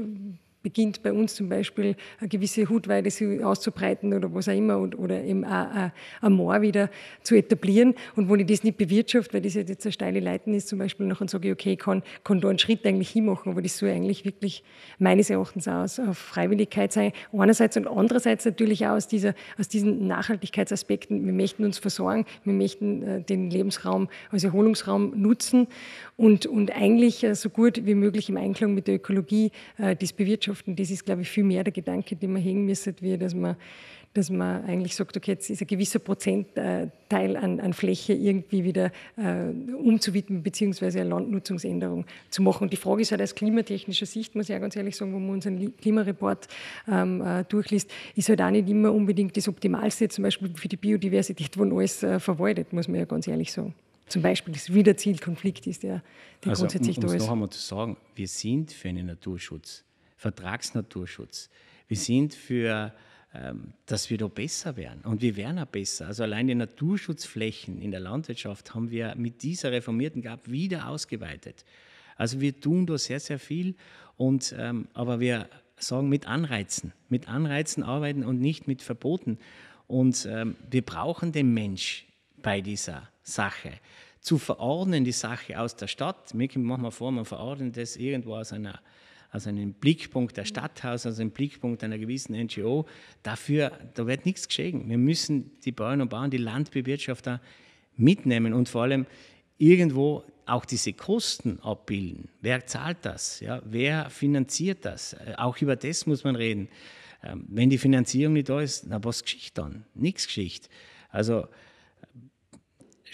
S2: beginnt bei uns zum Beispiel eine gewisse Hutweide auszubreiten oder was auch immer und, oder eben auch äh, ein Moor wieder zu etablieren. Und wenn ich das nicht bewirtschaft, weil das halt jetzt eine steile Leiten ist zum Beispiel, und sage ich, okay, ich kann, kann da einen Schritt eigentlich hinmachen, aber das soll eigentlich wirklich meines Erachtens aus auf Freiwilligkeit sein. Einerseits und andererseits natürlich auch aus, dieser, aus diesen Nachhaltigkeitsaspekten. Wir möchten uns versorgen, wir möchten äh, den Lebensraum als Erholungsraum nutzen und, und eigentlich äh, so gut wie möglich im Einklang mit der Ökologie äh, das bewirtschaften. Das ist, glaube ich, viel mehr der Gedanke, den man hängen müsste, wie dass man dass man eigentlich sagt, okay, jetzt ist ein gewisser Prozentteil an, an Fläche irgendwie wieder äh, umzuwidmen, beziehungsweise eine Landnutzungsänderung zu machen. Und die Frage ist halt aus klimatechnischer Sicht, muss ich auch ganz ehrlich sagen, wenn man unseren Klimareport ähm, äh, durchliest, ist halt auch nicht immer unbedingt das Optimalste, zum Beispiel für die Biodiversität, wo alles äh, verwaltet, muss man ja ganz ehrlich sagen zum Beispiel das Wiederzielkonflikt ist, der, der also, grundsätzlich da ist. noch einmal
S1: zu sagen, wir sind für einen Naturschutz, Vertragsnaturschutz. Wir sind für, ähm, dass wir da besser werden. Und wir werden auch besser. Also allein die Naturschutzflächen in der Landwirtschaft haben wir mit dieser reformierten GAP wieder ausgeweitet. Also wir tun da sehr, sehr viel. Und, ähm, aber wir sagen mit Anreizen, mit Anreizen arbeiten und nicht mit Verboten. Und ähm, wir brauchen den Mensch bei dieser Sache. Zu verordnen die Sache aus der Stadt, mir kommt manchmal vor, man verordnet das irgendwo aus einer also einen Blickpunkt der Stadthaus, aus einem Blickpunkt einer gewissen NGO. Dafür, da wird nichts geschehen. Wir müssen die Bauern und Bauern, die Landbewirtschafter mitnehmen und vor allem irgendwo auch diese Kosten abbilden. Wer zahlt das? Ja, wer finanziert das? Äh, auch über das muss man reden. Ähm, wenn die Finanzierung nicht da ist, na was geschieht dann? Nichts geschieht. Also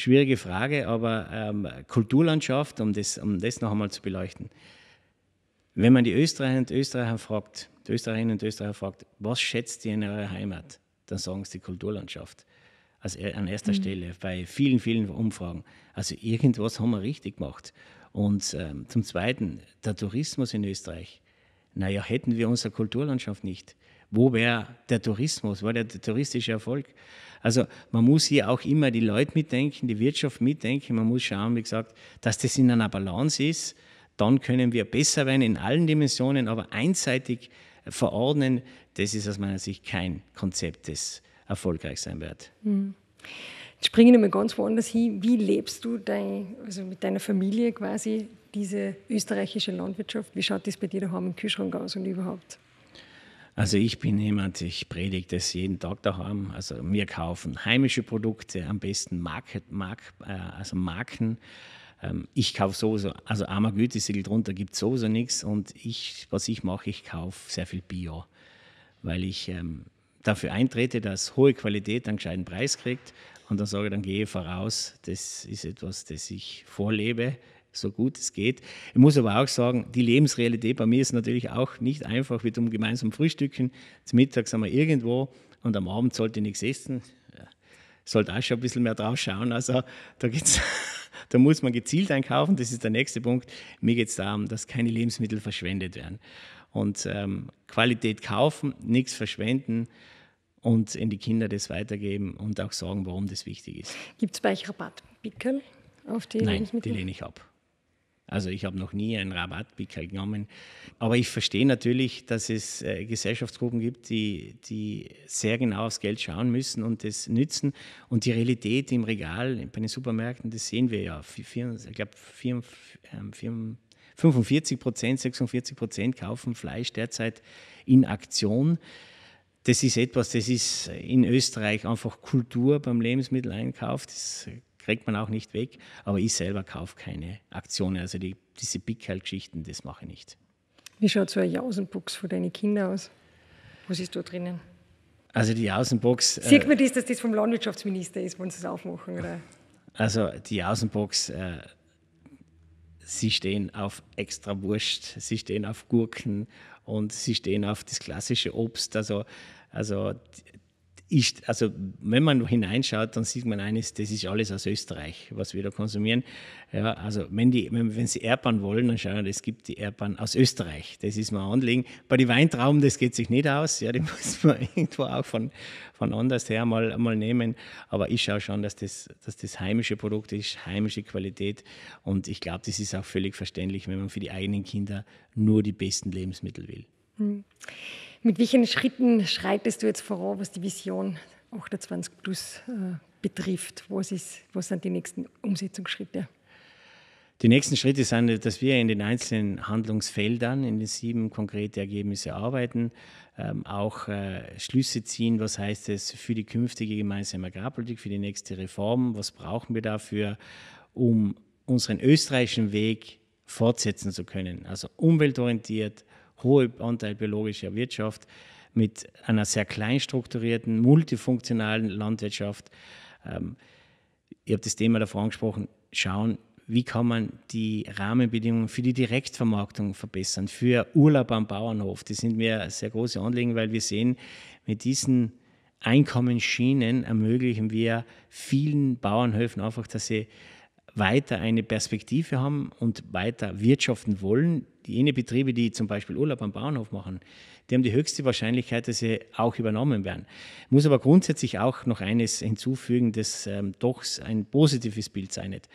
S1: schwierige Frage, aber ähm, Kulturlandschaft, um das, um das noch einmal zu beleuchten. Wenn man die Österreicher und Österreicher fragt, die Österreicherinnen und Österreicher fragt, was schätzt ihr in eurer Heimat? Dann sagen sie die Kulturlandschaft. Also äh, an erster mhm. Stelle bei vielen, vielen Umfragen. Also irgendwas haben wir richtig gemacht. Und ähm, zum Zweiten, der Tourismus in Österreich. Naja, hätten wir unsere Kulturlandschaft nicht, wo wäre der Tourismus? Wo wäre der touristische Erfolg? Also man muss hier auch immer die Leute mitdenken, die Wirtschaft mitdenken. Man muss schauen, wie gesagt, dass das in einer Balance ist. Dann können wir besser werden in allen Dimensionen, aber einseitig verordnen, das ist aus meiner Sicht kein Konzept, das erfolgreich sein wird.
S2: Hm. Jetzt springe ich nochmal ganz woanders hin. Wie lebst du dein, also mit deiner Familie quasi diese österreichische Landwirtschaft? Wie schaut das bei dir daheim im Kühlschrank aus und überhaupt?
S1: Also ich bin jemand, ich predige das jeden Tag daheim. Also wir kaufen heimische Produkte, am besten Market, Mark, äh, also Marken. Ähm, ich kaufe sowieso, also armer Gütesiegel drunter gibt es sowieso nichts. Und ich, was ich mache, ich kaufe sehr viel Bio, weil ich ähm, dafür eintrete, dass hohe Qualität einen gescheiten Preis kriegt. Und dann sage ich, dann gehe ich voraus. Das ist etwas, das ich vorlebe so gut es geht. Ich muss aber auch sagen, die Lebensrealität bei mir ist natürlich auch nicht einfach. Wir tun gemeinsam frühstücken, zum Mittag sind wir irgendwo und am Abend sollte nichts essen. sollte auch schon ein bisschen mehr drauf schauen. Also da geht's. Da muss man gezielt einkaufen, das ist der nächste Punkt. Mir geht es darum, dass keine Lebensmittel verschwendet werden. Und ähm, Qualität kaufen, nichts verschwenden und in die Kinder das weitergeben und auch sagen, warum das wichtig ist.
S2: Gibt es bei euch Rabattpickel auf die Nein, Lebensmittel? Die lehne
S1: ich ab. Also ich habe noch nie einen Rabattpickel genommen. Aber ich verstehe natürlich, dass es äh, Gesellschaftsgruppen gibt, die, die sehr genau aufs Geld schauen müssen und das nützen. Und die Realität im Regal bei den Supermärkten, das sehen wir ja. Vier, ich glaube, 45 ähm, Prozent, 46 Prozent kaufen Fleisch derzeit in Aktion. Das ist etwas, das ist in Österreich einfach Kultur beim Lebensmitteleinkauf. Das kriegt man auch nicht weg. Aber ich selber kaufe keine Aktionen. Also die, diese Big Geschichten, das mache ich nicht.
S2: Wie schaut so eine Jausenbox für deine Kinder aus? Was ist da drinnen?
S1: Also die Jausenbox. Äh, Sieht
S2: man das, dass das vom Landwirtschaftsminister ist, wenn sie es aufmachen? Oder?
S1: Also die Jausenbox. Äh, sie stehen auf extra Wurst, sie stehen auf Gurken und sie stehen auf das klassische Obst. Also, also ist, also wenn man hineinschaut, dann sieht man eines, das ist alles aus Österreich, was wir da konsumieren. Ja, also wenn, die, wenn, wenn sie Erdbeeren wollen, dann schauen wir, es gibt die Erdbeeren aus Österreich. Das ist mein Anliegen. Bei den Weintrauben, das geht sich nicht aus. Ja, die muss man irgendwo auch von, von anders her mal, mal nehmen. Aber ich schaue schon, dass das, dass das heimische Produkt ist, heimische Qualität. Und ich glaube, das ist auch völlig verständlich, wenn man für die eigenen Kinder nur die besten Lebensmittel will.
S2: Mhm. Mit welchen Schritten schreitest du jetzt voran, was die Vision 28 Plus äh, betrifft? Was, ist, was sind die nächsten Umsetzungsschritte?
S1: Die nächsten Schritte sind, dass wir in den einzelnen Handlungsfeldern, in den sieben konkreten Ergebnisse arbeiten, ähm, auch äh, Schlüsse ziehen, was heißt es für die künftige gemeinsame Agrarpolitik, für die nächste Reform, was brauchen wir dafür, um unseren österreichischen Weg fortsetzen zu können. Also umweltorientiert, hohe Anteil biologischer Wirtschaft, mit einer sehr kleinstrukturierten, multifunktionalen Landwirtschaft. Ähm, ich habe das Thema davor angesprochen, schauen, wie kann man die Rahmenbedingungen für die Direktvermarktung verbessern, für Urlaub am Bauernhof. Das sind mir sehr große Anliegen, weil wir sehen, mit diesen Einkommensschienen ermöglichen wir vielen Bauernhöfen einfach, dass sie weiter eine Perspektive haben und weiter wirtschaften wollen. Jene Betriebe, die zum Beispiel Urlaub am Bauernhof machen, die haben die höchste Wahrscheinlichkeit, dass sie auch übernommen werden. Ich muss aber grundsätzlich auch noch eines hinzufügen, das ähm, doch ein positives Bild sein wird.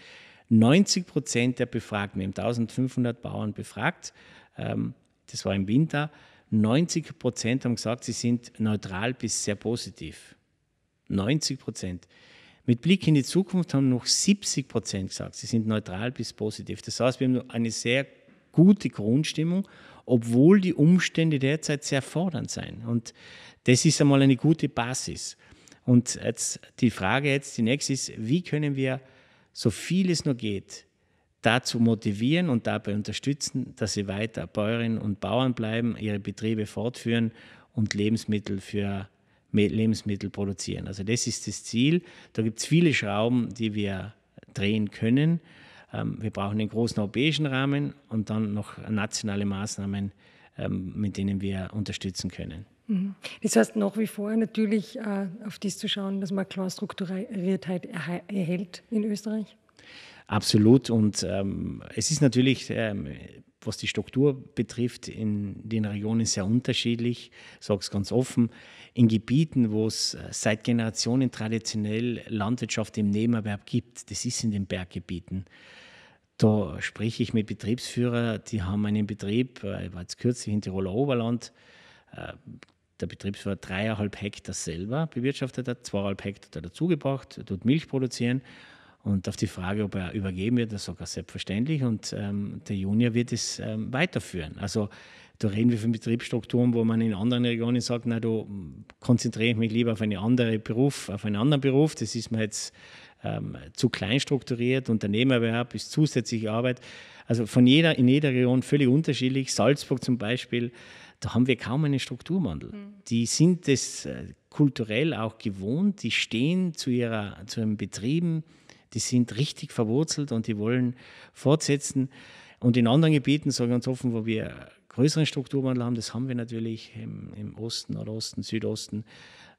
S1: 90 Prozent der Befragten, wir haben 1500 Bauern befragt, ähm, das war im Winter, 90 Prozent haben gesagt, sie sind neutral bis sehr positiv. 90 Prozent. Mit Blick in die Zukunft haben noch 70 Prozent gesagt, sie sind neutral bis positiv. Das heißt, wir haben eine sehr gute Grundstimmung, obwohl die Umstände derzeit sehr fordernd sind. Und das ist einmal eine gute Basis. Und jetzt die Frage jetzt, die nächste ist, wie können wir so viel es nur geht, dazu motivieren und dabei unterstützen, dass sie weiter Bäuerinnen und Bauern bleiben, ihre Betriebe fortführen und Lebensmittel für Lebensmittel produzieren. Also das ist das Ziel. Da gibt es viele Schrauben, die wir drehen können. Ähm, wir brauchen einen großen europäischen Rahmen und dann noch nationale Maßnahmen, ähm, mit denen wir unterstützen können.
S2: Mhm. Das heißt, nach wie vor natürlich äh, auf das zu schauen, dass man klar Strukturiertheit erhält in Österreich?
S1: Absolut. Und ähm, es ist natürlich ähm, was die Struktur betrifft, in den Regionen sehr unterschiedlich, Ich sage es ganz offen. In Gebieten, wo es äh, seit Generationen traditionell Landwirtschaft im Nebenerwerb gibt, das ist in den Berggebieten. Da spreche ich mit Betriebsführern, die haben einen Betrieb, äh, ich war jetzt kürzlich in Tiroler Oberland, äh, der Betriebsführer dreieinhalb Hektar selber bewirtschaftet hat, zweieinhalb Hektar dazugebracht, dort Milch produzieren und auf die Frage, ob er übergeben wird, das sogar selbstverständlich. Und ähm, der Junior wird es ähm, weiterführen. Also da reden wir von Betriebsstrukturen, wo man in anderen Regionen sagt, na, du konzentriere ich mich lieber auf einen anderen Beruf, auf einen anderen Beruf. Das ist mir jetzt ähm, zu klein strukturiert. Unternehmerwerb ist zusätzliche Arbeit. Also von jeder, in jeder Region völlig unterschiedlich. Salzburg zum Beispiel, da haben wir kaum einen Strukturwandel. Mhm. Die sind es äh, kulturell auch gewohnt, die stehen zu, ihrer, zu ihren Betrieben die sind richtig verwurzelt und die wollen fortsetzen. Und in anderen Gebieten, sagen wir uns offen, wo wir größeren Strukturwandel haben, das haben wir natürlich im, im Osten, Nordosten, Südosten,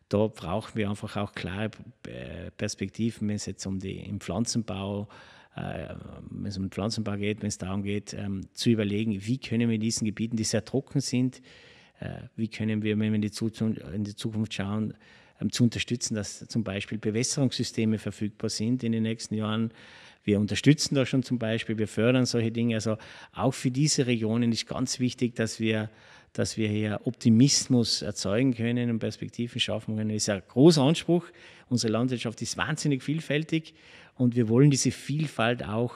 S1: da brauchen wir einfach auch klare äh, Perspektiven, wenn es jetzt um die, im Pflanzenbau, äh, wenn es um den Pflanzenbau geht, wenn es darum geht, ähm, zu überlegen, wie können wir in diesen Gebieten, die sehr trocken sind, äh, wie können wir, wenn wir in die, Zukunft, in die Zukunft schauen, ähm, zu unterstützen, dass zum Beispiel Bewässerungssysteme verfügbar sind in den nächsten Jahren. Wir unterstützen da schon zum Beispiel, wir fördern solche Dinge. Also auch für diese Regionen ist ganz wichtig, dass wir, dass wir hier Optimismus erzeugen können und Perspektiven schaffen können. Das ist ein großer Anspruch. Unsere Landwirtschaft ist wahnsinnig vielfältig und wir wollen diese Vielfalt auch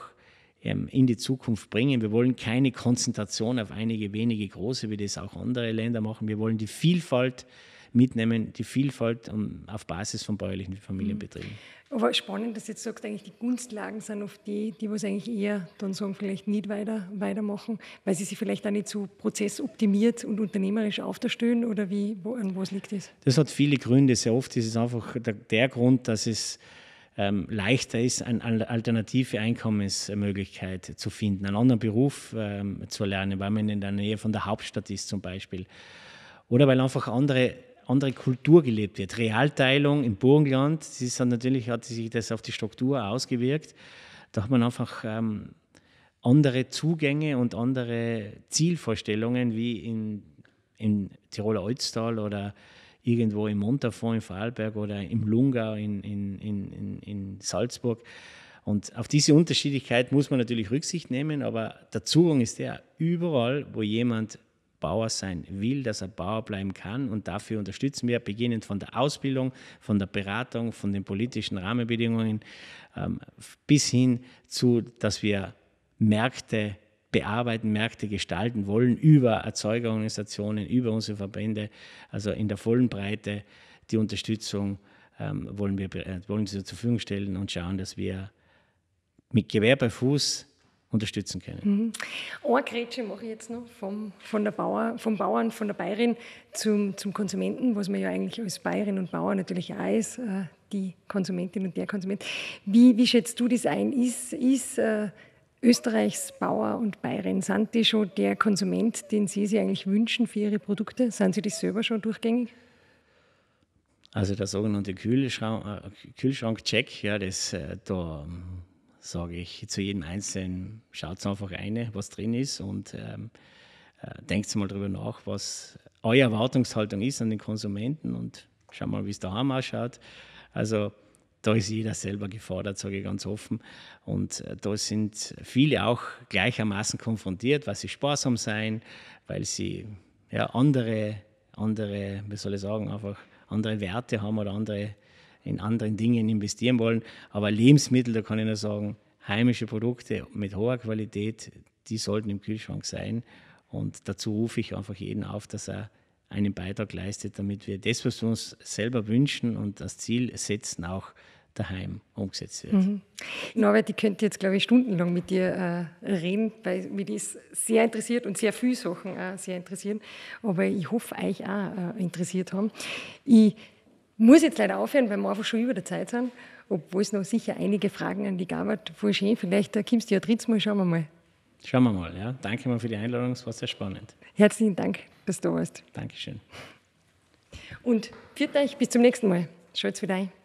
S1: ähm, in die Zukunft bringen. Wir wollen keine Konzentration auf einige wenige große, wie das auch andere Länder machen. Wir wollen die Vielfalt äh, mitnehmen, die Vielfalt auf Basis von bäuerlichen Familienbetrieben.
S2: Mhm. Aber spannend, dass du jetzt sagst, eigentlich die Gunstlagen sind auf die, die was eigentlich eher dann sagen, vielleicht nicht weiter, weitermachen, weil sie sich vielleicht auch nicht so prozessoptimiert und unternehmerisch aufstellen oder wie, wo, an was liegt das?
S1: Das hat viele Gründe. Sehr oft ist es einfach der, der Grund, dass es ähm, leichter ist, eine alternative Einkommensmöglichkeit zu finden, einen anderen Beruf ähm, zu erlernen, weil man in der Nähe von der Hauptstadt ist zum Beispiel. Oder weil einfach andere andere Kultur gelebt wird. Realteilung im Burgenland, das ist dann natürlich, hat sich das auf die Struktur ausgewirkt. Da hat man einfach ähm, andere Zugänge und andere Zielvorstellungen wie in, in Tiroler Olztal oder irgendwo im Montafon in Vorarlberg oder im Lungau in, in, in, in Salzburg. Und auf diese Unterschiedlichkeit muss man natürlich Rücksicht nehmen, aber der Zugang ist der überall, wo jemand Bauer sein will, dass er Bauer bleiben kann. Und dafür unterstützen wir, beginnend von der Ausbildung, von der Beratung, von den politischen Rahmenbedingungen, ähm, bis hin zu, dass wir Märkte bearbeiten, Märkte gestalten wollen über Erzeugerorganisationen, über unsere Verbände, also in der vollen Breite die Unterstützung ähm, wollen wir äh, wollen sie zur Verfügung stellen und schauen, dass wir mit Gewehr bei Fuß unterstützen können.
S2: Mhm. Eine Grätsche mache ich jetzt noch vom, von der Bauer, vom Bauern, von der Bayerin zum, zum Konsumenten, was man ja eigentlich als Bayerin und Bauer natürlich auch ist, äh, die Konsumentin und der Konsument. Wie, wie schätzt du das ein? Ist, ist äh, Österreichs Bauer und Bayerin, sind die schon der Konsument, den Sie sich eigentlich wünschen für Ihre Produkte? Sind Sie das selber schon durchgängig?
S1: Also der sogenannte äh, Kühlschrank-Check, ja, das, äh, da sage ich zu jedem Einzelnen, schaut einfach rein, was drin ist und ähm, äh, denkt mal darüber nach, was eure Erwartungshaltung ist an den Konsumenten und schaut mal, wie es daheim ausschaut. Also da ist jeder selber gefordert, sage ich ganz offen. Und äh, da sind viele auch gleichermaßen konfrontiert, weil sie sparsam sein, weil sie ja, andere, andere, wie soll ich sagen, einfach andere Werte haben oder andere in anderen Dingen investieren wollen. Aber Lebensmittel, da kann ich nur sagen, heimische Produkte mit hoher Qualität, die sollten im Kühlschrank sein. Und dazu rufe ich einfach jeden auf, dass er einen Beitrag leistet, damit wir das, was wir uns selber wünschen und das Ziel setzen, auch daheim umgesetzt wird. Mhm.
S2: Norbert, ich könnte jetzt, glaube ich, stundenlang mit dir äh, reden, weil mich das sehr interessiert und sehr viele Sachen äh, sehr interessieren. Aber ich hoffe, euch auch äh, interessiert haben. Ich muss jetzt leider aufhören, weil wir einfach schon über der Zeit sind, obwohl es noch sicher einige Fragen an die Gabert voll schön. Vielleicht äh, kommst du ja drittes Mal, schauen wir mal.
S1: Schauen wir mal, ja. Danke mal für die Einladung, es war sehr spannend.
S2: Herzlichen Dank, dass du da warst. Dankeschön. Und viert euch, bis zum nächsten Mal. Schaut's wieder ein.